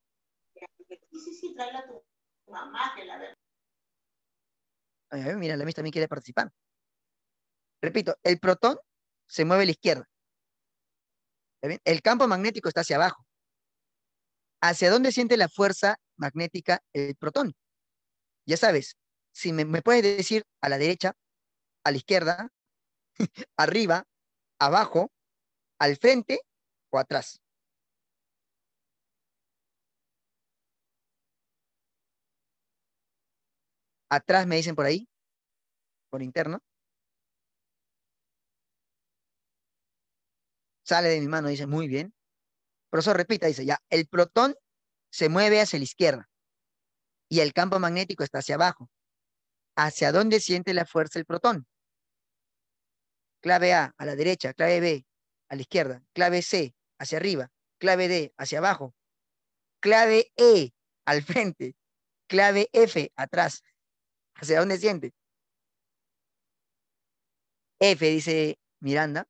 mira, la también quiere participar. Repito, el protón se mueve a la izquierda. El campo magnético está hacia abajo. ¿Hacia dónde siente la fuerza magnética el protón? Ya sabes, si me, me puedes decir a la derecha, a la izquierda, arriba, abajo, al frente o atrás. Atrás me dicen por ahí, por interno. Sale de mi mano, dice, muy bien. Profesor, repita, dice, ya, el protón se mueve hacia la izquierda y el campo magnético está hacia abajo hacia dónde siente la fuerza el protón. Clave A, a la derecha, clave B, a la izquierda, clave C, hacia arriba, clave D, hacia abajo, clave E, al frente, clave F, atrás. ¿Hacia dónde siente? F, dice Miranda.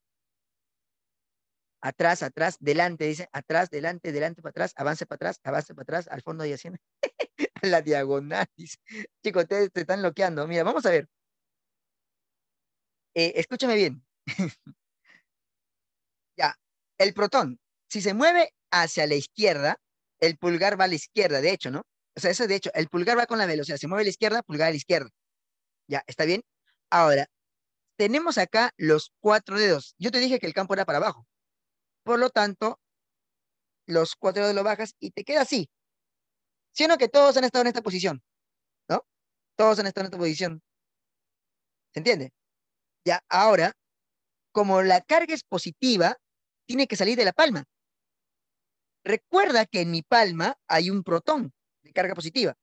Atrás, atrás, delante, dice, atrás, delante, delante, para atrás, avance para atrás, avance para atrás, al fondo y haciendo. la diagonal. Chicos, ustedes te están loqueando, Mira, vamos a ver. Eh, escúchame bien. ya, el protón, si se mueve hacia la izquierda, el pulgar va a la izquierda, de hecho, ¿no? O sea, eso de hecho, el pulgar va con la velocidad, se mueve a la izquierda, pulgar a la izquierda. Ya, ¿está bien? Ahora, tenemos acá los cuatro dedos. Yo te dije que el campo era para abajo. Por lo tanto, los cuatro dedos lo bajas y te queda así. Sino que todos han estado en esta posición, ¿no? Todos han estado en esta posición. ¿Se entiende? Ya, ahora, como la carga es positiva, tiene que salir de la palma. Recuerda que en mi palma hay un protón de carga positiva.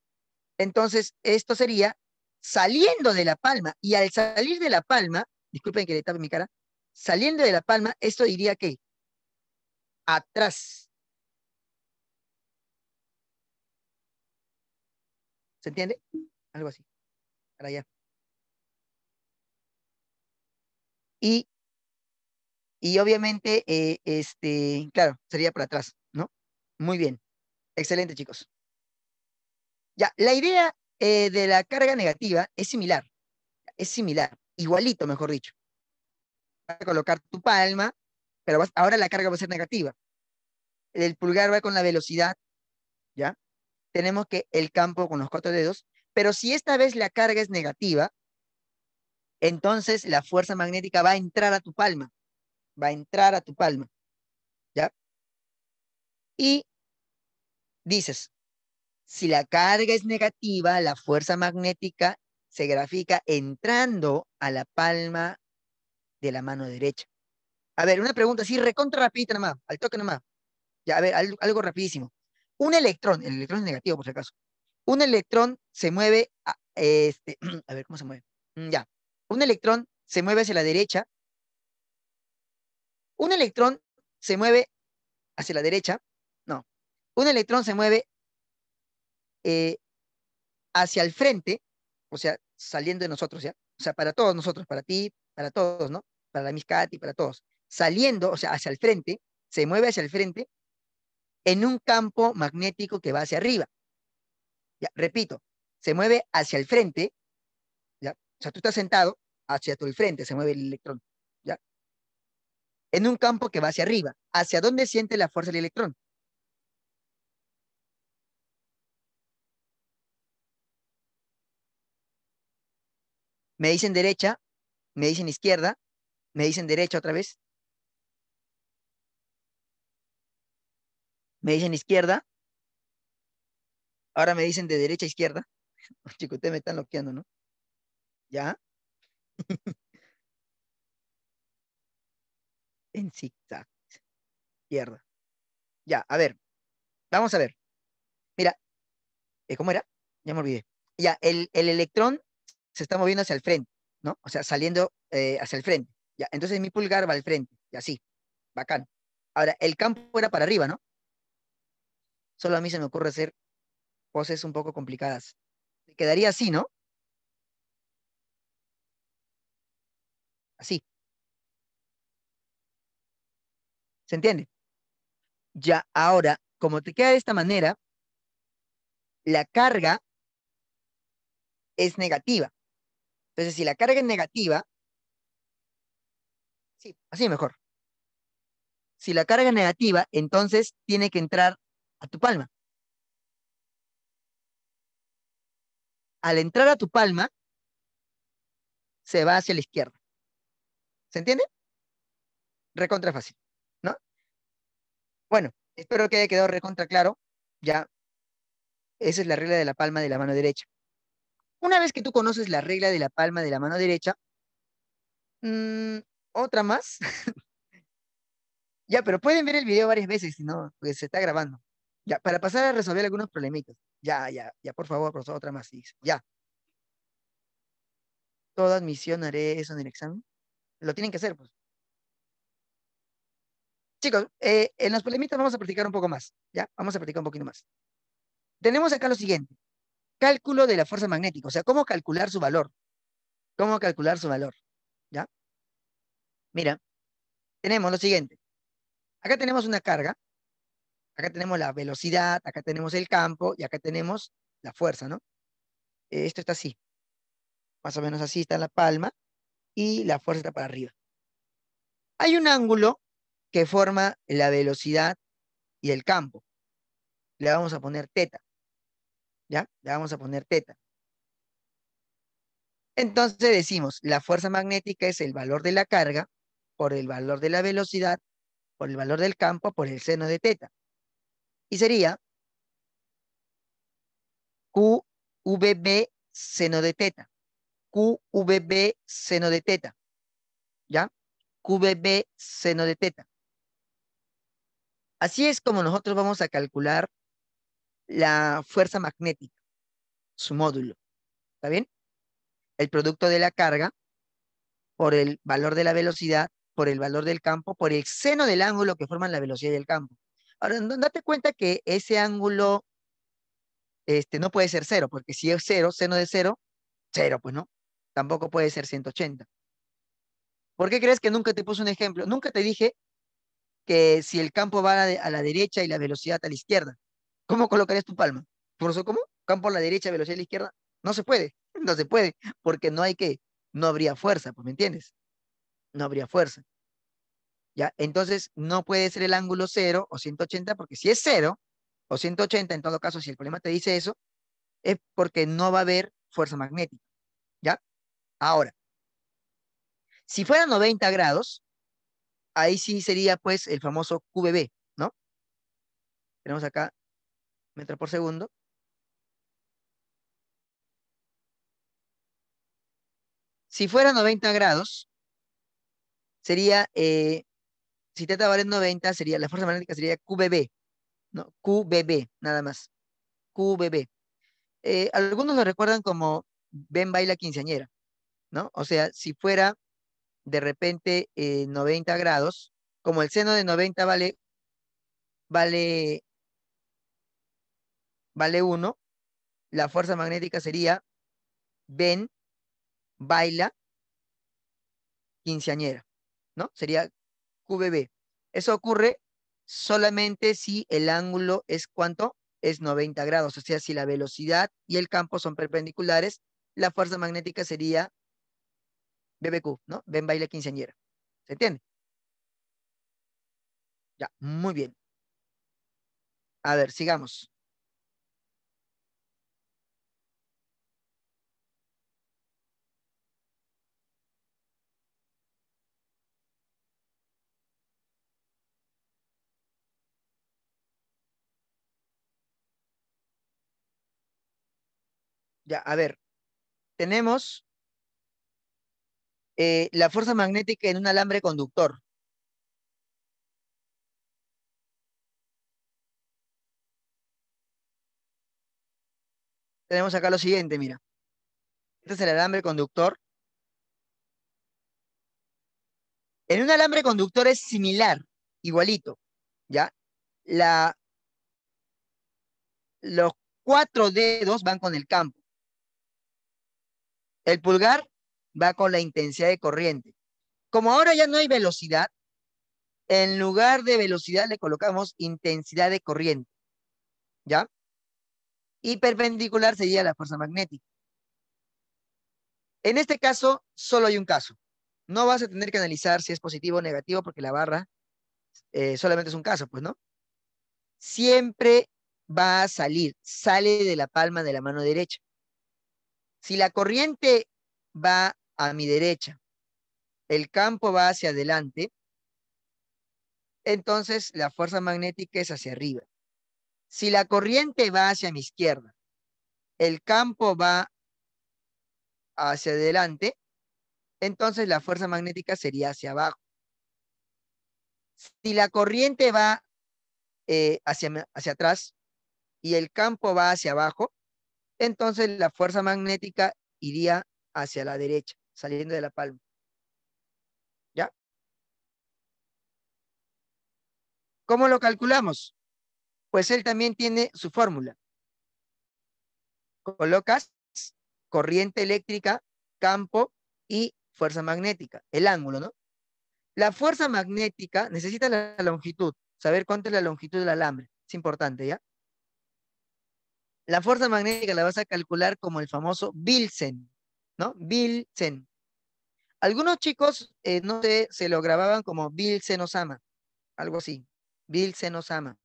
Entonces, esto sería saliendo de la palma. Y al salir de la palma, disculpen que le tape mi cara, saliendo de la palma, esto diría que atrás. ¿Se entiende? Algo así. Para allá. Y, y obviamente, eh, este, claro, sería para atrás, ¿no? Muy bien. Excelente, chicos. Ya, la idea eh, de la carga negativa es similar. Es similar, igualito, mejor dicho. Vas a colocar tu palma, pero vas, ahora la carga va a ser negativa. El pulgar va con la velocidad, ¿ya? tenemos que el campo con los cuatro dedos, pero si esta vez la carga es negativa, entonces la fuerza magnética va a entrar a tu palma, va a entrar a tu palma, ¿ya? Y dices, si la carga es negativa, la fuerza magnética se grafica entrando a la palma de la mano derecha. A ver, una pregunta así, recontra rapidita nomás, al toque nomás. Ya, a ver, algo rapidísimo un electrón, el electrón es negativo por si acaso, un electrón se mueve, a, este, ver, ¿cómo se mueve? Mm, ya, un electrón se mueve hacia la derecha, un electrón se mueve hacia la derecha, no, un electrón se mueve eh, hacia el frente, o sea, saliendo de nosotros, ¿ya? O sea, para todos nosotros, para ti, para todos, ¿no? Para la Miscati, para todos. Saliendo, o sea, hacia el frente, se mueve hacia el frente en un campo magnético que va hacia arriba. Ya, repito, se mueve hacia el frente, ¿ya? o sea, tú estás sentado, hacia tu frente se mueve el electrón, ¿ya? En un campo que va hacia arriba, ¿hacia dónde siente la fuerza del electrón? Me dicen derecha, me dicen izquierda, me dicen derecha otra vez, Me dicen izquierda. Ahora me dicen de derecha a izquierda. chico, ustedes me están loqueando, ¿no? ¿Ya? en zigzag. Izquierda. Ya, a ver. Vamos a ver. Mira. Eh, ¿Cómo era? Ya me olvidé. Ya, el, electrón se está moviendo hacia el frente, ¿no? O sea, saliendo eh, hacia el frente. Ya, entonces mi pulgar va al frente. Y así. Bacán. Ahora, el campo era para arriba, ¿no? Solo a mí se me ocurre hacer poses un poco complicadas. Quedaría así, ¿no? Así. ¿Se entiende? Ya ahora, como te queda de esta manera, la carga es negativa. Entonces, si la carga es negativa, sí, así mejor. Si la carga es negativa, entonces tiene que entrar a tu palma. Al entrar a tu palma, se va hacia la izquierda. ¿Se entiende? Recontra fácil, ¿no? Bueno, espero que haya quedado recontra claro. Ya, esa es la regla de la palma de la mano derecha. Una vez que tú conoces la regla de la palma de la mano derecha, mm, otra más. ya, pero pueden ver el video varias veces, si no, pues se está grabando. Ya, para pasar a resolver algunos problemitas. Ya, ya, ya, por favor, por otra más. Ya. Toda admisión haré eso en el examen. Lo tienen que hacer, pues. Chicos, eh, en los problemitas vamos a practicar un poco más. Ya, vamos a practicar un poquito más. Tenemos acá lo siguiente. Cálculo de la fuerza magnética. O sea, cómo calcular su valor. Cómo calcular su valor. ¿Ya? Mira, tenemos lo siguiente. Acá tenemos una carga Acá tenemos la velocidad, acá tenemos el campo y acá tenemos la fuerza, ¿no? Esto está así. Más o menos así está la palma y la fuerza está para arriba. Hay un ángulo que forma la velocidad y el campo. Le vamos a poner teta. ¿Ya? Le vamos a poner teta. Entonces decimos, la fuerza magnética es el valor de la carga por el valor de la velocidad, por el valor del campo, por el seno de teta y sería QVB seno de teta. QVB seno de teta. ¿Ya? QVB seno de teta. Así es como nosotros vamos a calcular la fuerza magnética, su módulo. ¿Está bien? El producto de la carga por el valor de la velocidad, por el valor del campo, por el seno del ángulo que forman la velocidad y el campo. Ahora, date cuenta que ese ángulo este, no puede ser cero, porque si es cero, seno de cero, cero, pues no. Tampoco puede ser 180. ¿Por qué crees que nunca te puse un ejemplo? Nunca te dije que si el campo va a la, derecha y la velocidad a la izquierda, ¿cómo colocarías tu palma? ¿Por eso cómo? ¿Campo a la derecha, velocidad a la izquierda? No se puede, no se puede, porque no hay que, no habría fuerza, pues, ¿me entiendes? No habría fuerza. Entonces, no puede ser el ángulo 0 o 180, porque si es 0 o 180, en todo caso, si el problema te dice eso, es porque no va a haber fuerza magnética, ¿ya? Ahora, si fuera 90 grados, ahí sí sería, pues, el famoso QBB, ¿no? Tenemos acá metro por segundo. Si fuera 90 grados, sería eh, si teta vale 90, sería, la fuerza magnética sería QBB, ¿no? QBB, nada más. QBB. Eh, algunos lo recuerdan como Ben Baila Quinceañera, ¿no? O sea, si fuera de repente 90 eh, grados, como el seno de 90 vale, vale, vale 1, la fuerza magnética sería Ben Baila Quinceañera, ¿no? Sería QBB. Eso ocurre solamente si el ángulo es cuánto? Es 90 grados, o sea, si la velocidad y el campo son perpendiculares, la fuerza magnética sería BBQ, ¿no? Ven baile quinceañera. ¿Se entiende? Ya, muy bien. A ver, sigamos. Ya, a ver. Tenemos eh, la fuerza magnética en un alambre conductor. Tenemos acá lo siguiente, mira. Este es el alambre conductor. En un alambre conductor es similar, igualito, ¿ya? los cuatro dedos van con el campo. El pulgar va con la intensidad de corriente. Como ahora ya no hay velocidad, en lugar de velocidad le colocamos intensidad de corriente. ¿Ya? Y perpendicular sería la fuerza magnética. En este caso, solo hay un caso. No vas a tener que analizar si es positivo o negativo porque la barra eh, solamente es un caso, pues, ¿no? Siempre va a salir, sale de la palma de la mano derecha. Si la corriente va a mi derecha, el campo va hacia adelante, entonces la fuerza magnética es hacia arriba. Si la corriente va hacia mi izquierda, el campo va hacia adelante, entonces la fuerza magnética sería hacia abajo. Si la corriente va eh, hacia, hacia atrás y el campo va hacia abajo, entonces la fuerza magnética iría hacia la derecha, saliendo de la palma. ¿Ya? ¿Cómo lo calculamos? Pues él también tiene su fórmula. Colocas corriente eléctrica, campo y fuerza magnética, el ángulo, ¿no? La fuerza magnética necesita la longitud, saber cuánto es la longitud del alambre. Es importante, ¿ya? La fuerza magnética la vas a calcular como el famoso Bilsen, ¿no? Bilsen. Algunos chicos, eh, no sé, se lo grababan como Bilsen algo así. Bilsen Osama.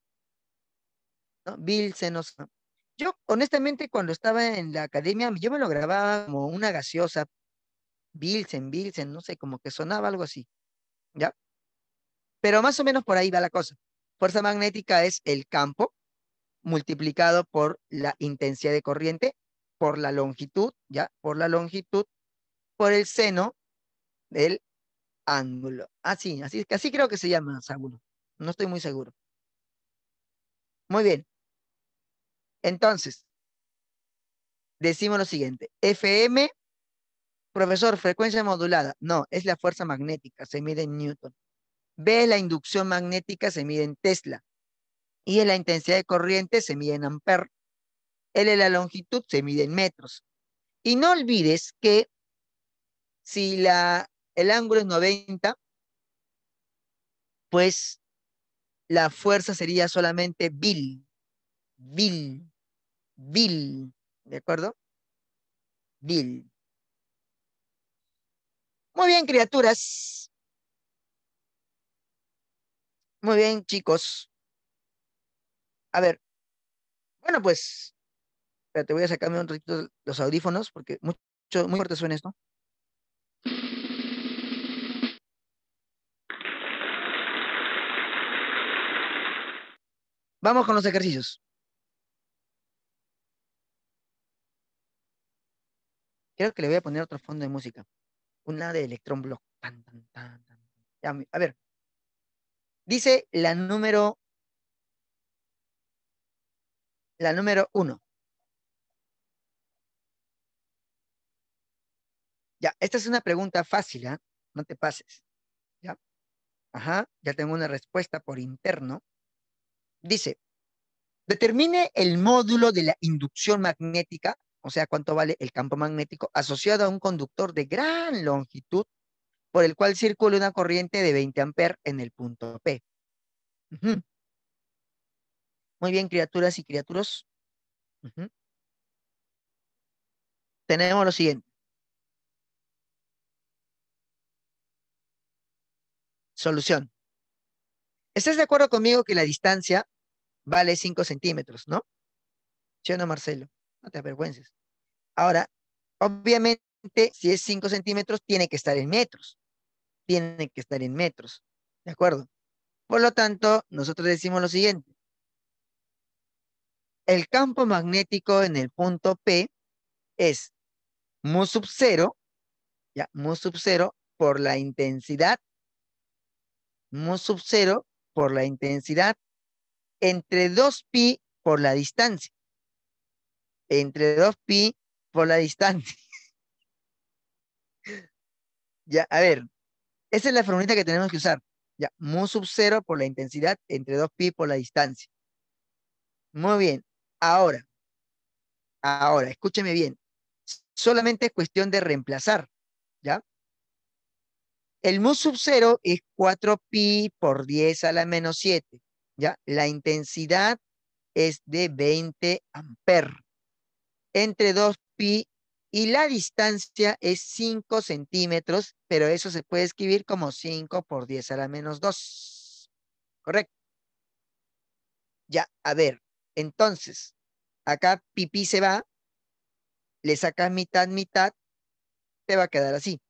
¿no? Bilsen Osama. Yo, honestamente, cuando estaba en la academia, yo me lo grababa como una gaseosa. Bilsen, Bilsen, no sé, como que sonaba algo así. ¿Ya? Pero más o menos por ahí va la cosa. Fuerza magnética es el campo multiplicado por la intensidad de corriente, por la longitud, ¿ya? Por la longitud, por el seno del ángulo. Así, así, así creo que se llama, seguro. No estoy muy seguro. Muy bien. Entonces, decimos lo siguiente. FM, profesor, frecuencia modulada. No, es la fuerza magnética, se mide en Newton. B, la inducción magnética, se mide en Tesla y en la intensidad de corriente se mide en amperes. L es la longitud se mide en metros. Y no olvides que si la, el ángulo es 90, pues la fuerza sería solamente bil. Bil. Bil. ¿de acuerdo? Bil. Muy bien, criaturas. Muy bien, chicos. A ver, bueno, pues, te voy a sacarme un ratito los audífonos porque mucho, muy fuerte suena esto. Vamos con los ejercicios. Creo que le voy a poner otro fondo de música. Una de Electron Block. a ver. Dice la número la número uno. Ya, esta es una pregunta fácil, ¿ah? No te pases. Ya. Ajá, ya tengo una respuesta por interno. Dice, determine el módulo de la inducción magnética, o sea, cuánto vale el campo magnético asociado a un conductor de gran longitud por el cual circula una corriente de 20 amperes en el punto P. Muy bien, criaturas y criaturas. Tenemos lo siguiente. Solución. ¿Estás de acuerdo conmigo que la distancia vale 5 centímetros, no? ¿Sí o no, Marcelo? No te avergüences. Ahora, obviamente, si es 5 centímetros, tiene que estar en metros. Tiene que estar en metros. ¿De acuerdo? Por lo tanto, nosotros decimos lo siguiente el campo magnético en el punto P es mu sub 0, ya, mu sub 0 por la intensidad, mu sub 0 por la intensidad entre 2pi por la distancia. Entre 2pi por la distancia. ya, a ver, esa es la formulita que tenemos que usar. Ya, mu sub 0 por la intensidad entre 2pi por la distancia. Muy bien. Ahora, ahora, escúcheme bien, solamente es cuestión de reemplazar, ¿ya? El mu sub 0 es 4pi por 10 a la menos 7, ¿ya? La intensidad es de 20 amperes entre 2pi y la distancia es 5 centímetros, pero eso se puede escribir como 5 por 10 a la menos 2. ¿Correcto? Ya, a ver, entonces, Acá pipí se va, le sacas mitad, mitad, te va a quedar así.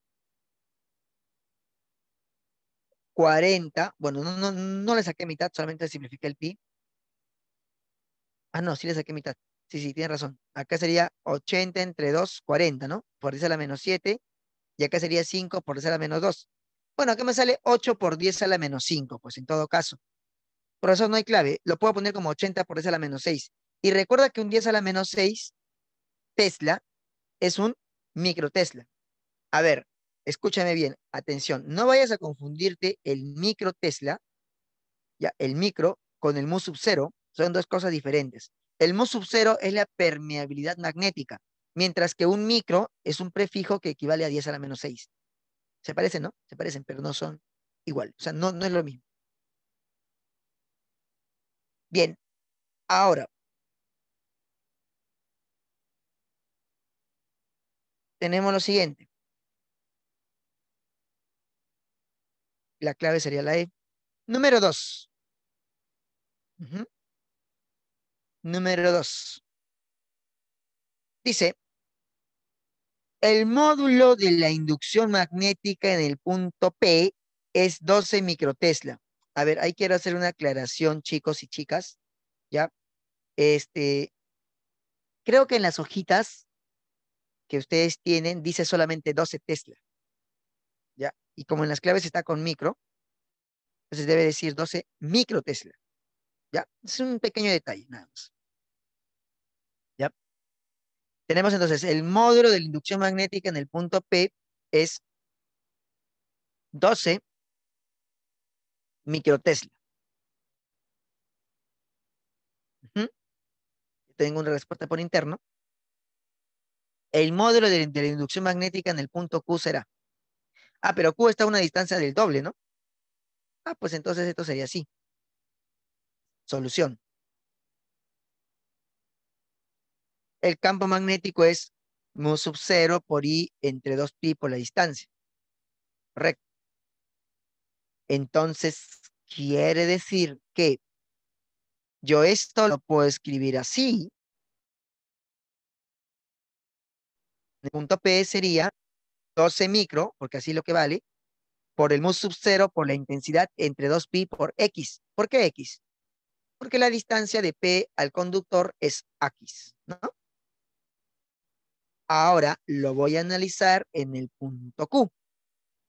40, bueno, no, no, no le saqué mitad, solamente simplifiqué el pi. Ah, no, sí le saqué mitad. Sí, sí, tienes razón. Acá sería 80 entre 2, 40, ¿no? Por 10 a la menos 7. Y acá sería 5 por 10 a la menos 2. Bueno, acá me sale 8 por 10 a la menos 5, pues en todo caso. Por eso no hay clave. Lo puedo poner como 80 por 10 a la menos 6. Y recuerda que un 10 a la menos 6 Tesla es un micro Tesla. A ver, escúchame bien, atención, no vayas a confundirte el micro Tesla, ya, el micro con el mu sub 0, son dos cosas diferentes. El mu sub cero es la permeabilidad magnética, mientras que un micro es un prefijo que equivale a 10 a la menos 6. Se parecen, ¿no? Se parecen, pero no son igual, o sea, no, no es lo mismo. Bien, ahora, tenemos lo siguiente. La clave sería la E. Número 2. Número 2. Dice, el módulo de la inducción magnética en el punto P es 12 microtesla. A ver, ahí quiero hacer una aclaración, chicos y chicas. ¿Ya? Este, creo que en las hojitas que ustedes tienen dice solamente 12 Tesla. ¿Ya? Y como en las claves está con micro, entonces debe decir 12 micro Tesla. ¿Ya? Es un pequeño detalle, nada más. ¿Ya? Tenemos entonces el módulo de la inducción magnética en el punto P es 12 micro Tesla. Tengo una respuesta por interno el módulo de, la inducción magnética en el punto Q será. Ah, pero Q está a una distancia del doble, ¿no? Ah, pues entonces esto sería así. Solución. El campo magnético es mu sub 0 por i entre 2pi por la distancia. Correcto. Entonces, quiere decir que yo esto lo puedo escribir así El punto P sería 12 micro, porque así lo que vale, por el mu sub 0 por la intensidad entre 2pi por x. ¿Por qué x? Porque la distancia de P al conductor es x, ¿no? Ahora lo voy a analizar en el punto Q.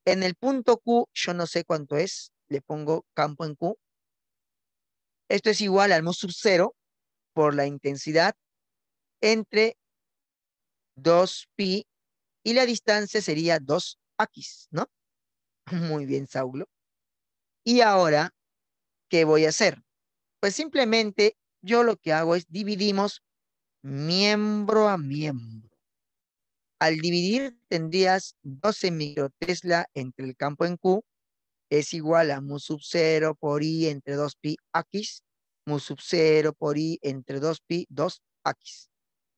En el punto Q, yo no sé cuánto es, le pongo campo en Q. Esto es igual al mu sub 0 por la intensidad entre 2pi y la distancia sería 2x, ¿no? Muy bien, Saulo. Y ahora, ¿qué voy a hacer? Pues simplemente yo lo que hago es dividimos miembro a miembro. Al dividir tendrías 12 microtesla entre el campo en Q es igual a mu sub 0 por i entre 2pi x, mu sub 0 por i entre 2pi 2x,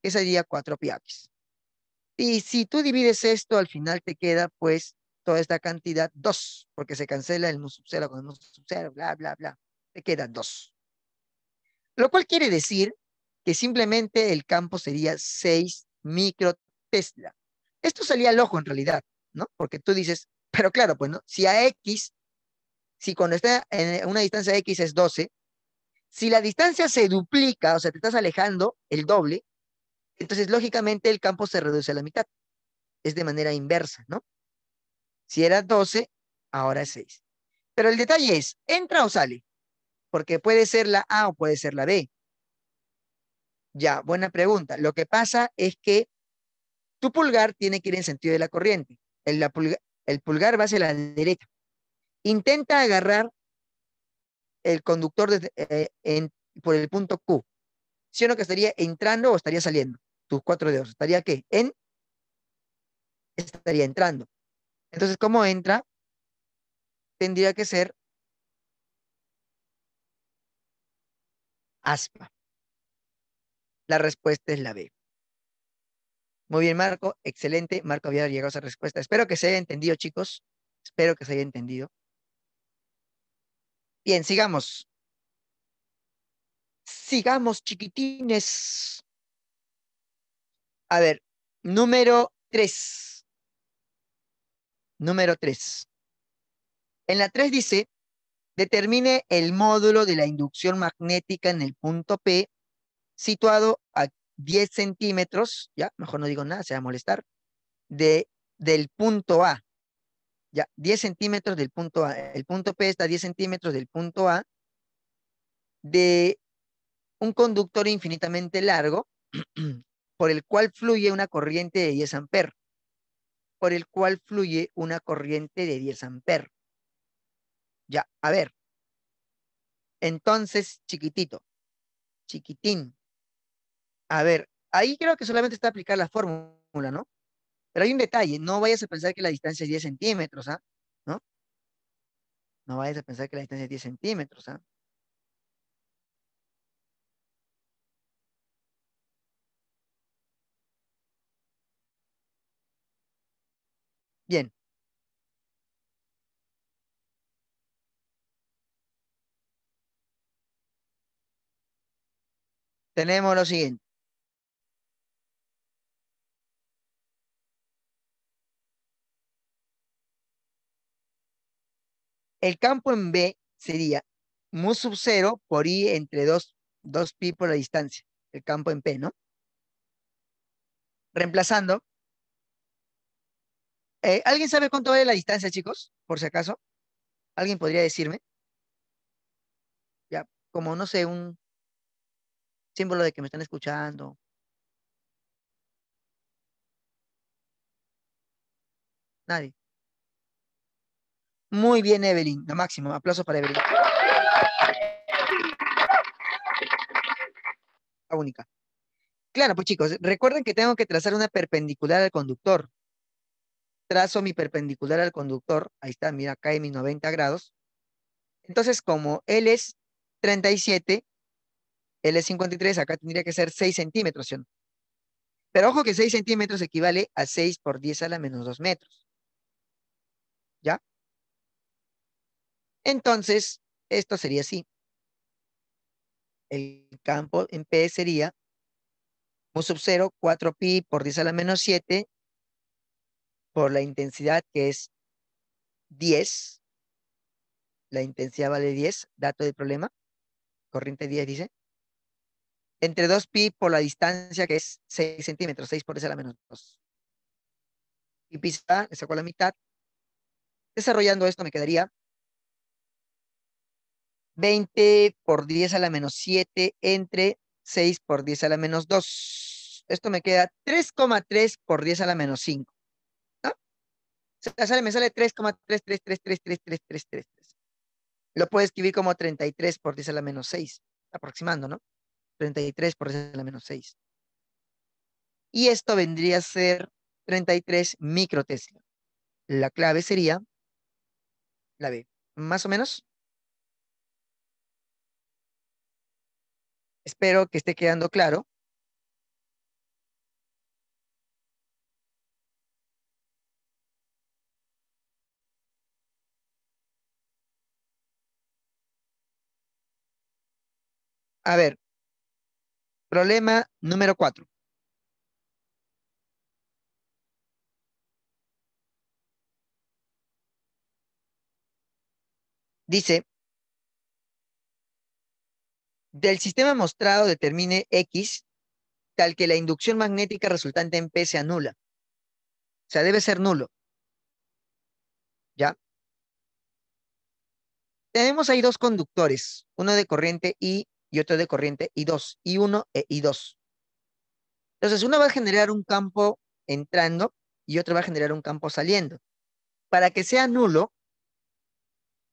que sería 4pi x. Y si tú divides esto, al final te queda pues toda esta cantidad 2, porque se cancela el mu sub 0 con el mu sub 0, bla, bla, bla. Te queda 2. Lo cual quiere decir que simplemente el campo sería 6 microtesla. Esto salía al ojo en realidad, ¿no? Porque tú dices, pero claro, pues ¿no? si a X, si cuando está en una distancia X es 12, si la distancia se duplica, o sea, te estás alejando el doble, entonces, lógicamente, el campo se reduce a la mitad. Es de manera inversa, ¿no? Si era 12, ahora es 6. Pero el detalle es, ¿entra o sale? Porque puede ser la A o puede ser la B. Ya, buena pregunta. Lo que pasa es que tu pulgar tiene que ir en sentido de la corriente. El, pulgar va hacia la derecha. Intenta agarrar el conductor eh, en, por el punto Q. Si no que estaría entrando o estaría saliendo tus cuatro dedos. ¿Estaría qué? En. Estaría entrando. Entonces, ¿cómo entra? Tendría que ser aspa. La respuesta es la B. Muy bien, Marco. Excelente. Marco había llegado a esa respuesta. Espero que se haya entendido, chicos. Espero que se haya entendido. Bien, sigamos. Sigamos, chiquitines. A ver, número 3. Número 3. En la 3 dice, determine el módulo de la inducción magnética en el punto P, situado a 10 centímetros, ya, mejor no digo nada, se va a molestar, de, del punto A. Ya, 10 centímetros del punto A. El punto P está a 10 centímetros del punto A de un conductor infinitamente largo por el cual fluye una corriente de 10 amperes, por el cual fluye una corriente de 10 amperes. Ya, a ver. Entonces, chiquitito, chiquitín. A ver, ahí creo que solamente está aplicar la fórmula, ¿no? Pero hay un detalle, no vayas a pensar que la distancia es 10 centímetros, ¿ah? ¿No? No vayas a pensar que la distancia es 10 centímetros, ¿ah? Bien. Tenemos lo siguiente. El campo en B sería mu sub 0 por i entre 2, dos pi por la distancia. El campo en P, ¿no? Reemplazando, eh, ¿Alguien sabe cuánto vale la distancia, chicos? Por si acaso. ¿Alguien podría decirme? Ya, como no sé, un símbolo de que me están escuchando. Nadie. Muy bien, Evelyn. La máxima. Aplauso para Evelyn. La única. Claro, pues chicos, recuerden que tengo que trazar una perpendicular al conductor trazo mi perpendicular al conductor, ahí está, mira, cae mis 90 grados. Entonces, como L es 37, L es 53, acá tendría que ser 6 centímetros, Pero ojo que 6 centímetros equivale a 6 por 10 a la menos 2 metros. ¿Ya? Entonces, esto sería así. El campo en P sería 1 sub 0, 4pi por 10 a la menos 7 por la intensidad que es 10, la intensidad vale 10, dato de problema, corriente 10 dice, entre 2pi por la distancia que es 6 centímetros, 6 por 10 a la menos 2. Y pisa, le saco la mitad. Desarrollando esto me quedaría 20 por 10 a la menos 7 entre 6 por 10 a la menos 2. Esto me queda 3,3 por 10 a la menos 5 sale, me sale 3,33333333. Lo puedo escribir como 33 por 10 a la menos 6, aproximando, ¿no? 33 por 10 a la menos 6. Y esto vendría a ser 33 microtesla. La clave sería la B, más o menos. Espero que esté quedando claro. A ver, problema número cuatro. Dice, del sistema mostrado determine X tal que la inducción magnética resultante en P se anula. O sea, debe ser nulo. ¿Ya? Tenemos ahí dos conductores, uno de corriente y y otro de corriente I2, I1 e I2. Entonces, uno va a generar un campo entrando y otro va a generar un campo saliendo. Para que sea nulo,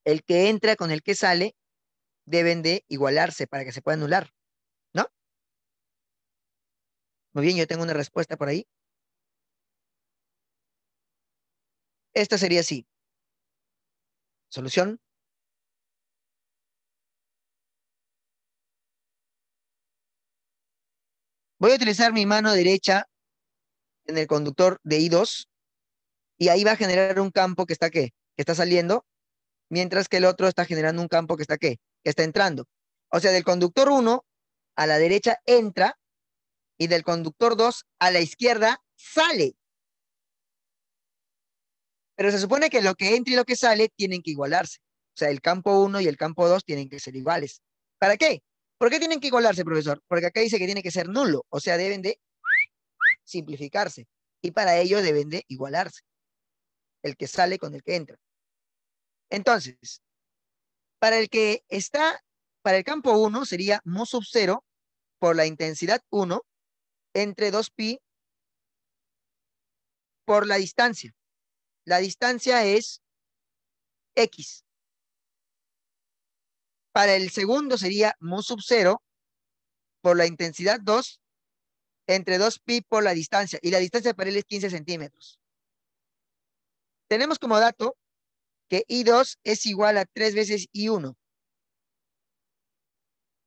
el que entra con el que sale deben de igualarse para que se pueda anular, ¿no? Muy bien, yo tengo una respuesta por ahí. Esta sería así. Solución Voy a utilizar mi mano derecha en el conductor de I2 y ahí va a generar un campo que está ¿qué? Que está saliendo, mientras que el otro está generando un campo que está ¿qué? Que está entrando. O sea, del conductor 1 a la derecha entra y del conductor 2 a la izquierda sale. Pero se supone que lo que entra y lo que sale tienen que igualarse. O sea, el campo 1 y el campo 2 tienen que ser iguales. ¿Para qué? ¿Por qué tienen que igualarse, profesor? Porque acá dice que tiene que ser nulo, o sea, deben de simplificarse. Y para ello deben de igualarse. El que sale con el que entra. Entonces, para el que está, para el campo 1 sería mu sub 0 por la intensidad 1 entre 2pi por la distancia. La distancia es x. Para el segundo sería mu sub 0 por la intensidad 2 entre 2 pi por la distancia. Y la distancia para él es 15 centímetros. Tenemos como dato que I2 es igual a 3 veces I1.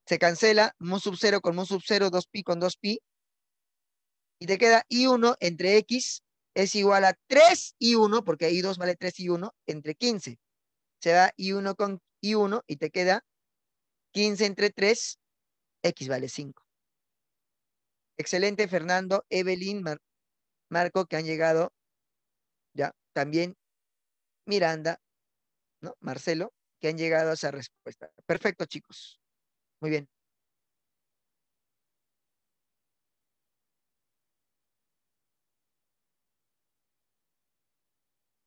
Se cancela mu sub 0 con mu sub 0, 2pi con 2pi. Y te queda I1 entre X es igual a 3 I1, porque I2 vale 3 I1, entre 15. Se da I1 con I1 y te queda 15 entre 3, X vale 5. Excelente, Fernando. Evelyn, Marco, que han llegado. Ya, también Miranda, ¿no? Marcelo, que han llegado a esa respuesta. Perfecto, chicos. Muy bien.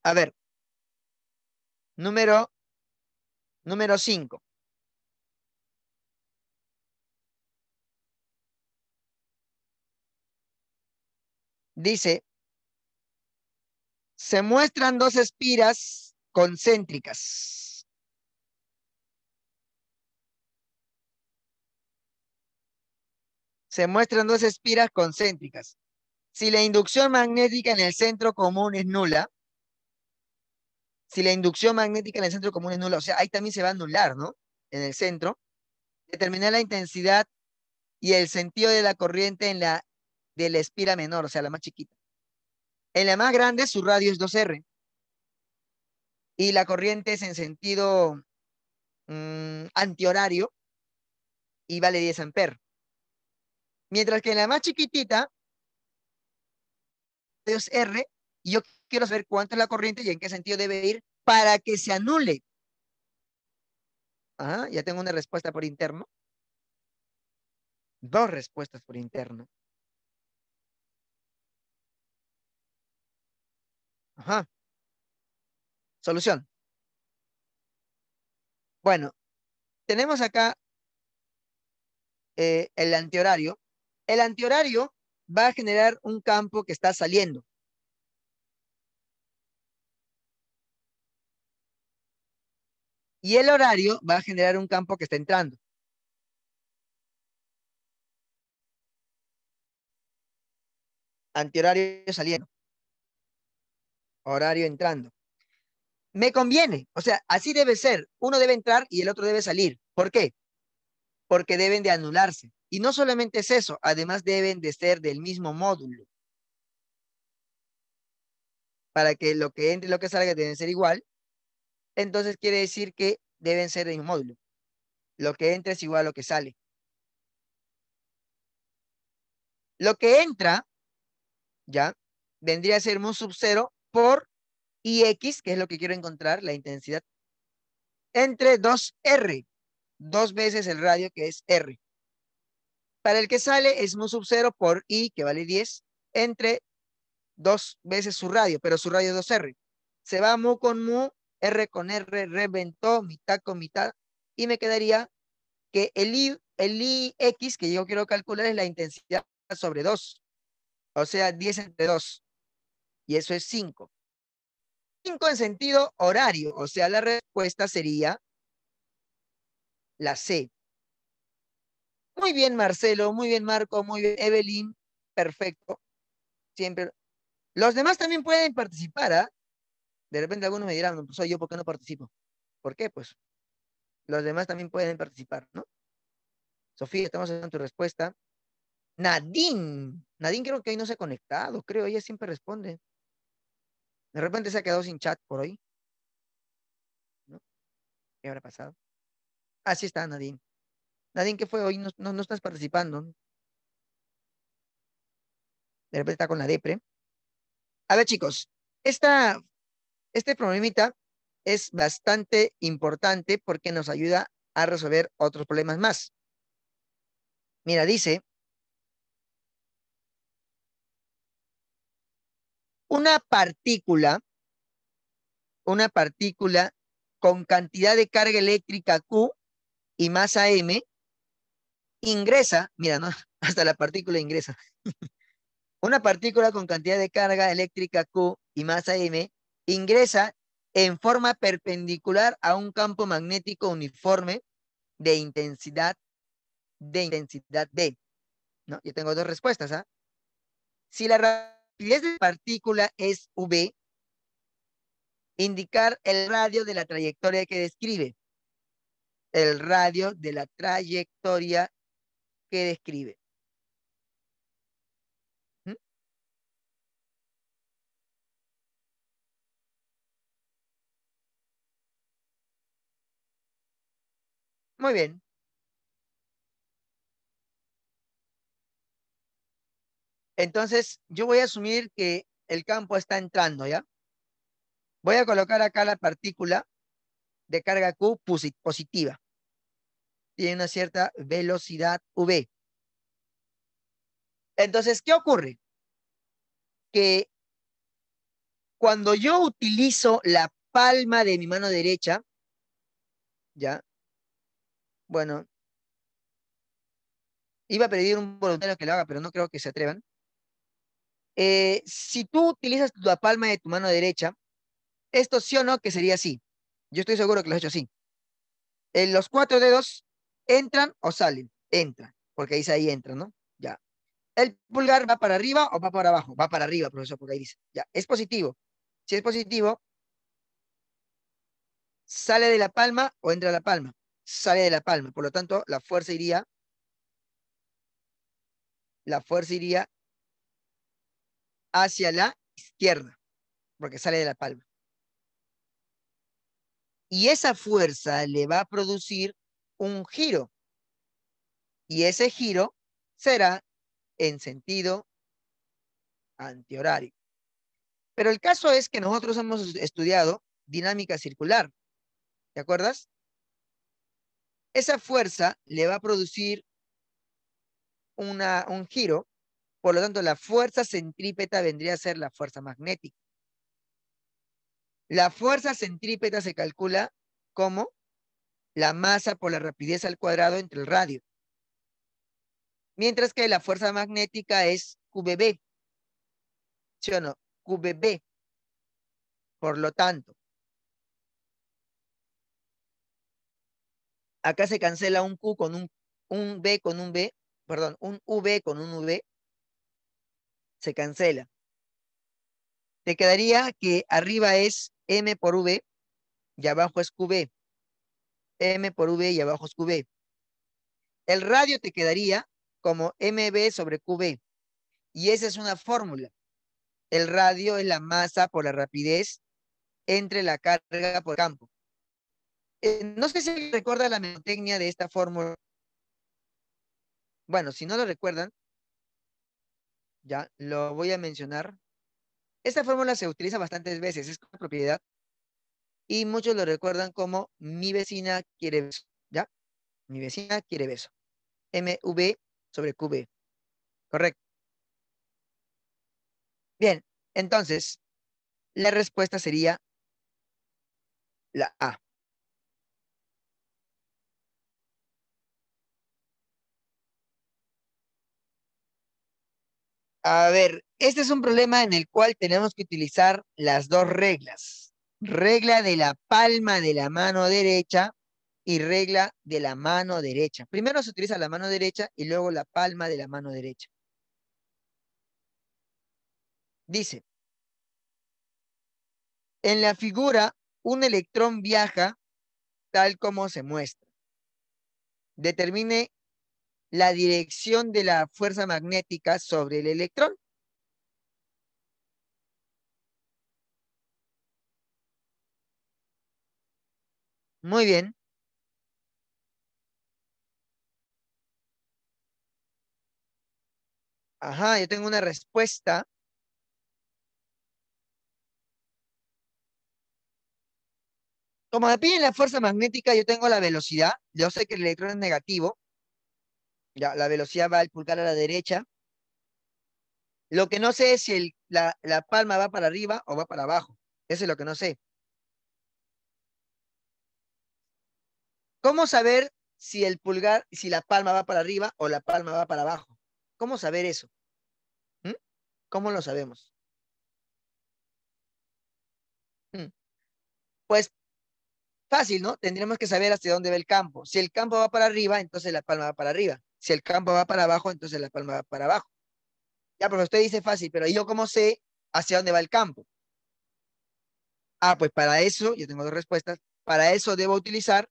A ver, número número 5. Dice, se muestran dos espiras concéntricas. Se muestran dos espiras concéntricas. Si la inducción magnética en el centro común es nula, si la inducción magnética en el centro común es nula, o sea, ahí también se va a anular, ¿no? En el centro, determinar la intensidad y el sentido de la corriente en la de la espira menor, o sea, la más chiquita. En la más grande su radio es 2R. Y la corriente es en sentido mm, antihorario y vale 10 amperes. Mientras que en la más chiquitita, 2 R, yo quiero saber cuánto es la corriente y en qué sentido debe ir para que se anule. Ah, ya tengo una respuesta por interno. Dos respuestas por interno. Solución. Bueno, tenemos acá eh, el antihorario. El antihorario va a generar un campo que está saliendo. Y el horario va a generar un campo que está entrando. Antihorario saliendo horario entrando. Me conviene, o sea, así debe ser. Uno debe entrar y el otro debe salir. ¿Por qué? Porque deben de anularse. Y no solamente es eso, además deben de ser del mismo módulo. Para que lo que entre y lo que salga deben ser igual. Entonces quiere decir que deben ser del mismo módulo. Lo que entra es igual a lo que sale. Lo que entra, ya, vendría a ser un sub cero por IX, que es lo que quiero encontrar, la intensidad, entre 2R, dos veces el radio que es R. Para el que sale es mu sub 0 por I, que vale 10, entre dos veces su radio, pero su radio es 2R. Se va mu con mu, R con R, reventó, mitad con mitad, y me quedaría que el, el IX que yo quiero calcular es la intensidad sobre 2, o sea, 10 entre 2 y eso es cinco. Cinco en sentido horario, o sea, la respuesta sería la C. Muy bien, Marcelo, muy bien, Marco, muy bien, Evelyn, perfecto. Siempre. Los demás también pueden participar, ¿ah? De repente algunos me dirán, no, pues, soy yo, ¿por qué no participo? ¿Por qué? Pues los demás también pueden participar, ¿no? Sofía, estamos haciendo tu respuesta. Nadine, Nadine creo que ahí no se ha conectado, creo, ella siempre responde. De repente se ha quedado sin chat por hoy. ¿Qué habrá pasado? Así ah, está, Nadine. Nadine, ¿qué fue hoy? No, estás participando. De repente está con la depre. A ver, chicos, esta, este problemita es bastante importante porque nos ayuda a resolver otros problemas más. Mira, dice, una partícula, una partícula con cantidad de carga eléctrica Q y masa M ingresa, mira, ¿no? hasta la partícula ingresa. una partícula con cantidad de carga eléctrica Q y masa M ingresa en forma perpendicular a un campo magnético uniforme de intensidad de intensidad D. ¿no? Yo tengo dos respuestas. ¿ah? Si la si esa partícula es V, indicar el radio de la trayectoria que describe. El radio de la trayectoria que describe. ¿Mm? Muy bien. Entonces, yo voy a asumir que el campo está entrando, ¿ya? Voy a colocar acá la partícula de carga Q positiva. Tiene una cierta velocidad V. Entonces, ¿qué ocurre? Que cuando yo utilizo la palma de mi mano derecha, ¿ya? Bueno, iba a pedir un voluntario que lo haga, pero no creo que se atrevan. Eh, si tú utilizas la palma de tu mano derecha, esto sí o no que sería así. Yo estoy seguro que lo has hecho así. Eh, los cuatro dedos entran o salen. Entran, porque dice ahí entran, ¿no? Ya. ¿El pulgar va para arriba o va para abajo? Va para arriba, profesor, porque ahí dice. Ya, es positivo. Si es positivo, sale de la palma o entra a la palma. Sale de la palma. Por lo tanto, la fuerza iría. La fuerza iría hacia la izquierda, porque sale de la palma. Y esa fuerza le va a producir un giro. Y ese giro será en sentido antihorario. Pero el caso es que nosotros hemos estudiado dinámica circular. ¿Te acuerdas? Esa fuerza le va a producir un giro por lo tanto, la fuerza centrípeta vendría a ser la fuerza magnética. La fuerza centrípeta se calcula como la masa por la rapidez al cuadrado entre el radio. Mientras que la fuerza magnética es QBB. ¿Sí o no? QBB. Por lo tanto, acá se cancela un Q con un, un B con un B, perdón, un V con un V, se cancela. Te quedaría que arriba es M por V y abajo es QV. M por V y abajo es QV. El radio te quedaría como MB sobre QV. Y esa es una fórmula. El radio es la masa por la rapidez entre la carga por campo. Eh, no sé si recuerda la mnemotecnia de esta fórmula. Bueno, si no lo recuerdan, ya lo voy a mencionar. Esta fórmula se utiliza bastantes veces, es una propiedad y muchos lo recuerdan como mi vecina quiere beso, ¿ya? Mi vecina quiere beso. MV sobre QV. Correcto. Bien, entonces, la respuesta sería la A. A ver, este es un problema en el cual tenemos que utilizar las dos reglas. Regla de la palma de la mano derecha y regla de la mano derecha. Primero se utiliza la mano derecha y luego la palma de la mano derecha. Dice, en la figura un electrón viaja tal como se muestra. Determine la dirección de la fuerza magnética sobre el electrón. Muy bien. Ajá, yo tengo una respuesta. Como me piden la fuerza magnética, yo tengo la velocidad. Yo sé que el electrón es negativo la velocidad va el pulgar a la derecha. Lo que no sé es si la, palma va para arriba o va para abajo. Eso es lo que no sé. ¿Cómo saber si el pulgar, si la palma va para arriba o la palma va para abajo? ¿Cómo saber eso? ¿Mm? ¿Cómo lo sabemos? Mm. Pues fácil, ¿no? Tendríamos que saber hacia dónde va el campo. Si el campo va para arriba, entonces la palma va para arriba. Si el campo va para abajo, entonces la palma va para abajo. Ya, pero usted dice fácil, pero yo cómo sé hacia dónde va el campo. Ah, pues para eso, yo tengo dos respuestas, para eso debo utilizar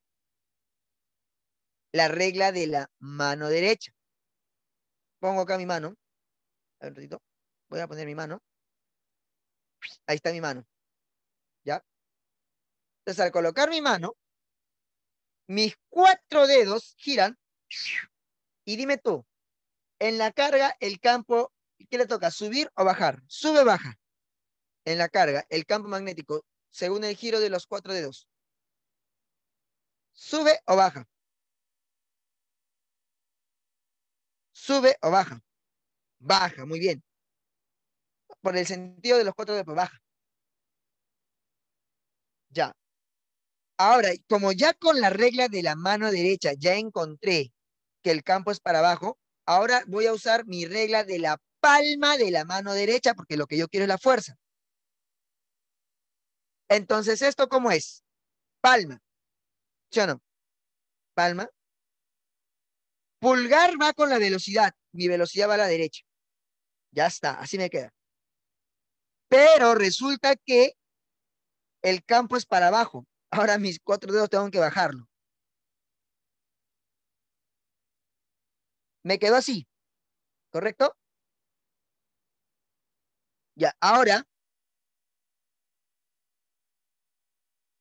la regla de la mano derecha. Pongo acá mi mano. un ratito. Voy a poner mi mano. Ahí está mi mano. ¿Ya? Entonces, al colocar mi mano, mis cuatro dedos giran y dime tú, en la carga, el campo, ¿qué le toca? ¿Subir o bajar? Sube o baja. En la carga, el campo magnético, según el giro de los cuatro dedos. ¿Sube o baja? ¿Sube o baja? Baja, muy bien. Por el sentido de los cuatro dedos, pues baja. Ya. Ahora, como ya con la regla de la mano derecha ya encontré que el campo es para abajo. Ahora voy a usar mi regla de la palma de la mano derecha porque lo que yo quiero es la fuerza. Entonces, ¿esto cómo es? Palma. ¿Sí no? Palma. Pulgar va con la velocidad. Mi velocidad va a la derecha. Ya está, así me queda. Pero resulta que el campo es para abajo. Ahora mis cuatro dedos tengo que bajarlo. me quedó así, ¿correcto? Ya, ahora,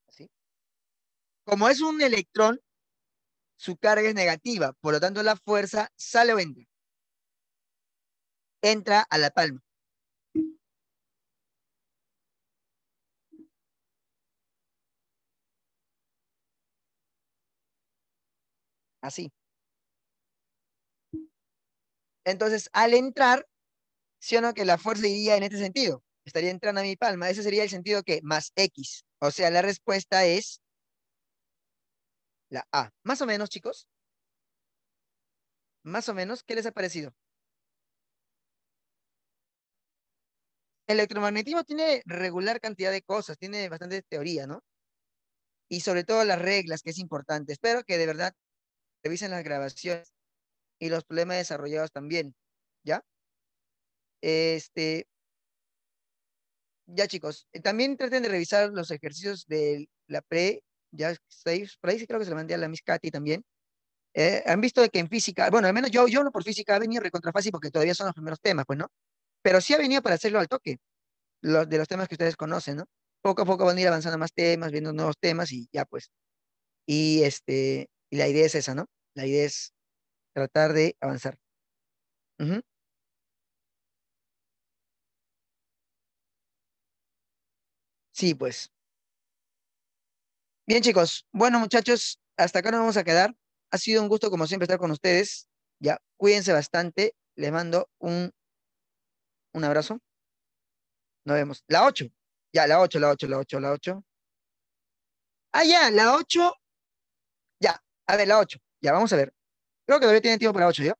¿sí? como es un electrón, su carga es negativa, por lo tanto la fuerza sale o entra. Entra a la palma. Así. Entonces, al entrar, si o no que la fuerza iría en este sentido? Estaría entrando a mi palma. Ese sería el sentido que más X. O sea, la respuesta es la A. Más o menos, chicos. Más o menos, ¿qué les ha parecido? El electromagnetismo tiene regular cantidad de cosas, tiene bastante teoría, ¿no? Y sobre todo las reglas, que es importante. Espero que de verdad revisen las grabaciones y los problemas desarrollados también, ¿ya? Este, ya chicos, eh, también traten de revisar los ejercicios de la pre, ya por ahí creo que se lo mandé a la Miss Katy también. Eh, han visto que en física, bueno, al menos yo, yo no por física ha venido recontra fácil porque todavía son los primeros temas, pues, ¿no? Pero sí ha venido para hacerlo al toque, los, de los temas que ustedes conocen, ¿no? Poco a poco van a ir avanzando más temas, viendo nuevos temas y ya, pues. Y este, y la idea es esa, ¿no? La idea es tratar de avanzar. Sí, pues. Bien, chicos. Bueno, muchachos, hasta acá nos vamos a quedar. Ha sido un gusto, como siempre, estar con ustedes. Ya, cuídense bastante. Les mando un, un abrazo. Nos vemos. La 8. Ya, la 8, la 8, la 8, la 8. Ah, ya, la 8. Ya, a ver, la 8. Ya, vamos a ver. Creo que debería tener tiempo para 8, ¿yo?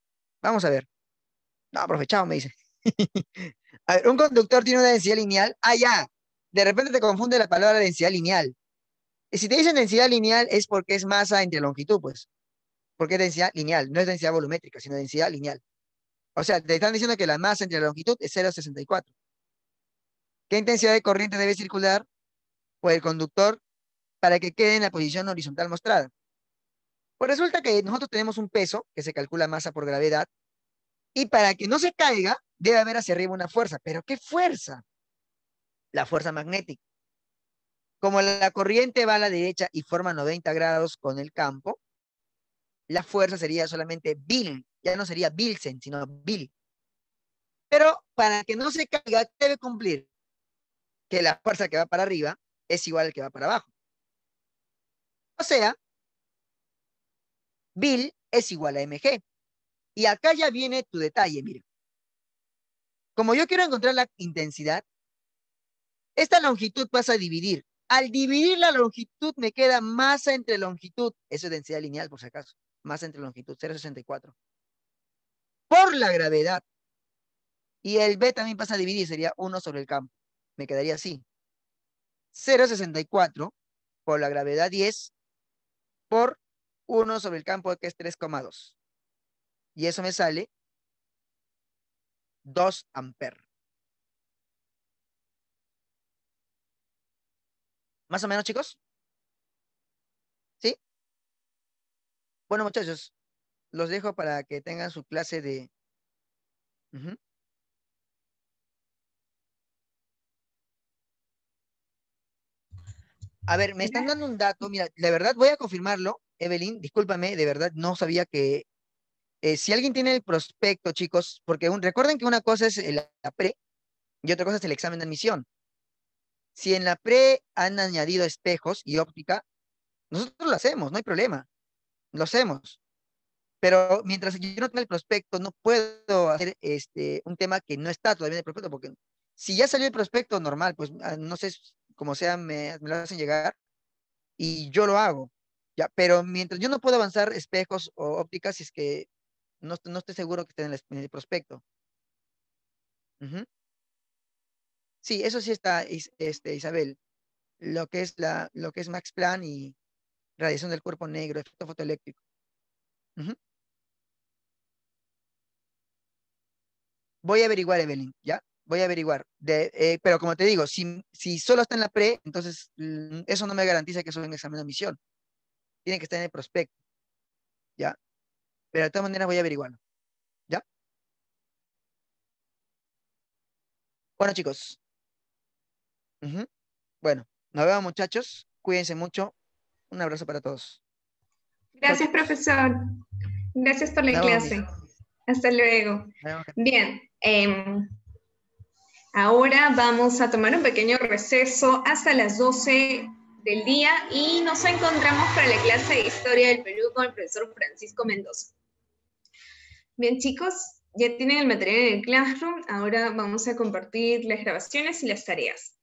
Vamos a ver. No, aprovechado, me dice. a ver, un conductor tiene una densidad lineal. Ah, ya. De repente te confunde la palabra densidad lineal. Y si te dicen densidad lineal es porque es masa entre longitud, pues. Porque es densidad lineal, no es densidad volumétrica, sino densidad lineal. O sea, te están diciendo que la masa entre longitud es 0,64. ¿Qué intensidad de corriente debe circular por el conductor para que quede en la posición horizontal mostrada? Pues resulta que nosotros tenemos un peso que se calcula masa por gravedad y para que no se caiga debe haber hacia arriba una fuerza. ¿Pero qué fuerza? La fuerza magnética. Como la corriente va a la derecha y forma 90 grados con el campo, la fuerza sería solamente Bill, ya no sería Bilsen, sino Bill. Pero para que no se caiga, debe cumplir que la fuerza que va para arriba es igual al que va para abajo. O sea, Bill es igual a MG. Y acá ya viene tu detalle, mira. Como yo quiero encontrar la intensidad, esta longitud pasa a dividir. Al dividir la longitud me queda masa entre longitud. Eso es densidad lineal, por si acaso. Masa entre longitud, 0,64. Por la gravedad. Y el B también pasa a dividir, sería 1 sobre el campo. Me quedaría así. 0,64 por la gravedad 10 por 1 sobre el campo que es 3,2. Y eso me sale 2 amperes. ¿Más o menos, chicos? ¿Sí? Bueno, muchachos, los dejo para que tengan su clase de... A ver, me están dando un dato, mira, la verdad voy a confirmarlo, Evelyn, discúlpame, de verdad no sabía que... Eh, si alguien tiene el prospecto, chicos, porque un, recuerden que una cosa es la pre y otra cosa es el examen de admisión. Si en la pre han añadido espejos y óptica, nosotros lo hacemos, no hay problema. Lo hacemos. Pero mientras yo no tenga el prospecto, no puedo hacer este, un tema que no está todavía en el prospecto, porque si ya salió el prospecto normal, pues ah, no sé, como sea, me, me lo hacen llegar y yo lo hago pero mientras yo no puedo avanzar espejos o ópticas, si es que no, no estoy seguro que esté en el, prospecto. Sí, eso sí está, este, Isabel. Lo que es la, lo que es Max Plan y radiación del cuerpo negro, efecto fotoeléctrico. Voy a averiguar, Evelyn, ¿ya? Voy a averiguar. De, eh, pero como te digo, si, si solo está en la pre, entonces mm, eso no me garantiza que soy en examen de misión. Tiene que estar en el prospecto. ¿Ya? Pero de todas maneras voy a averiguarlo. ¿Ya? Bueno, chicos. Bueno, nos vemos, muchachos. Cuídense mucho. Un abrazo para todos. Gracias, profesor. Gracias por la clase. Hasta luego. Bien. Em, ahora vamos a tomar un pequeño receso hasta las 12 del día y nos encontramos para la clase de Historia del Perú con el profesor Francisco Mendoza. Bien chicos, ya tienen el material en el Classroom, ahora vamos a compartir las grabaciones y las tareas.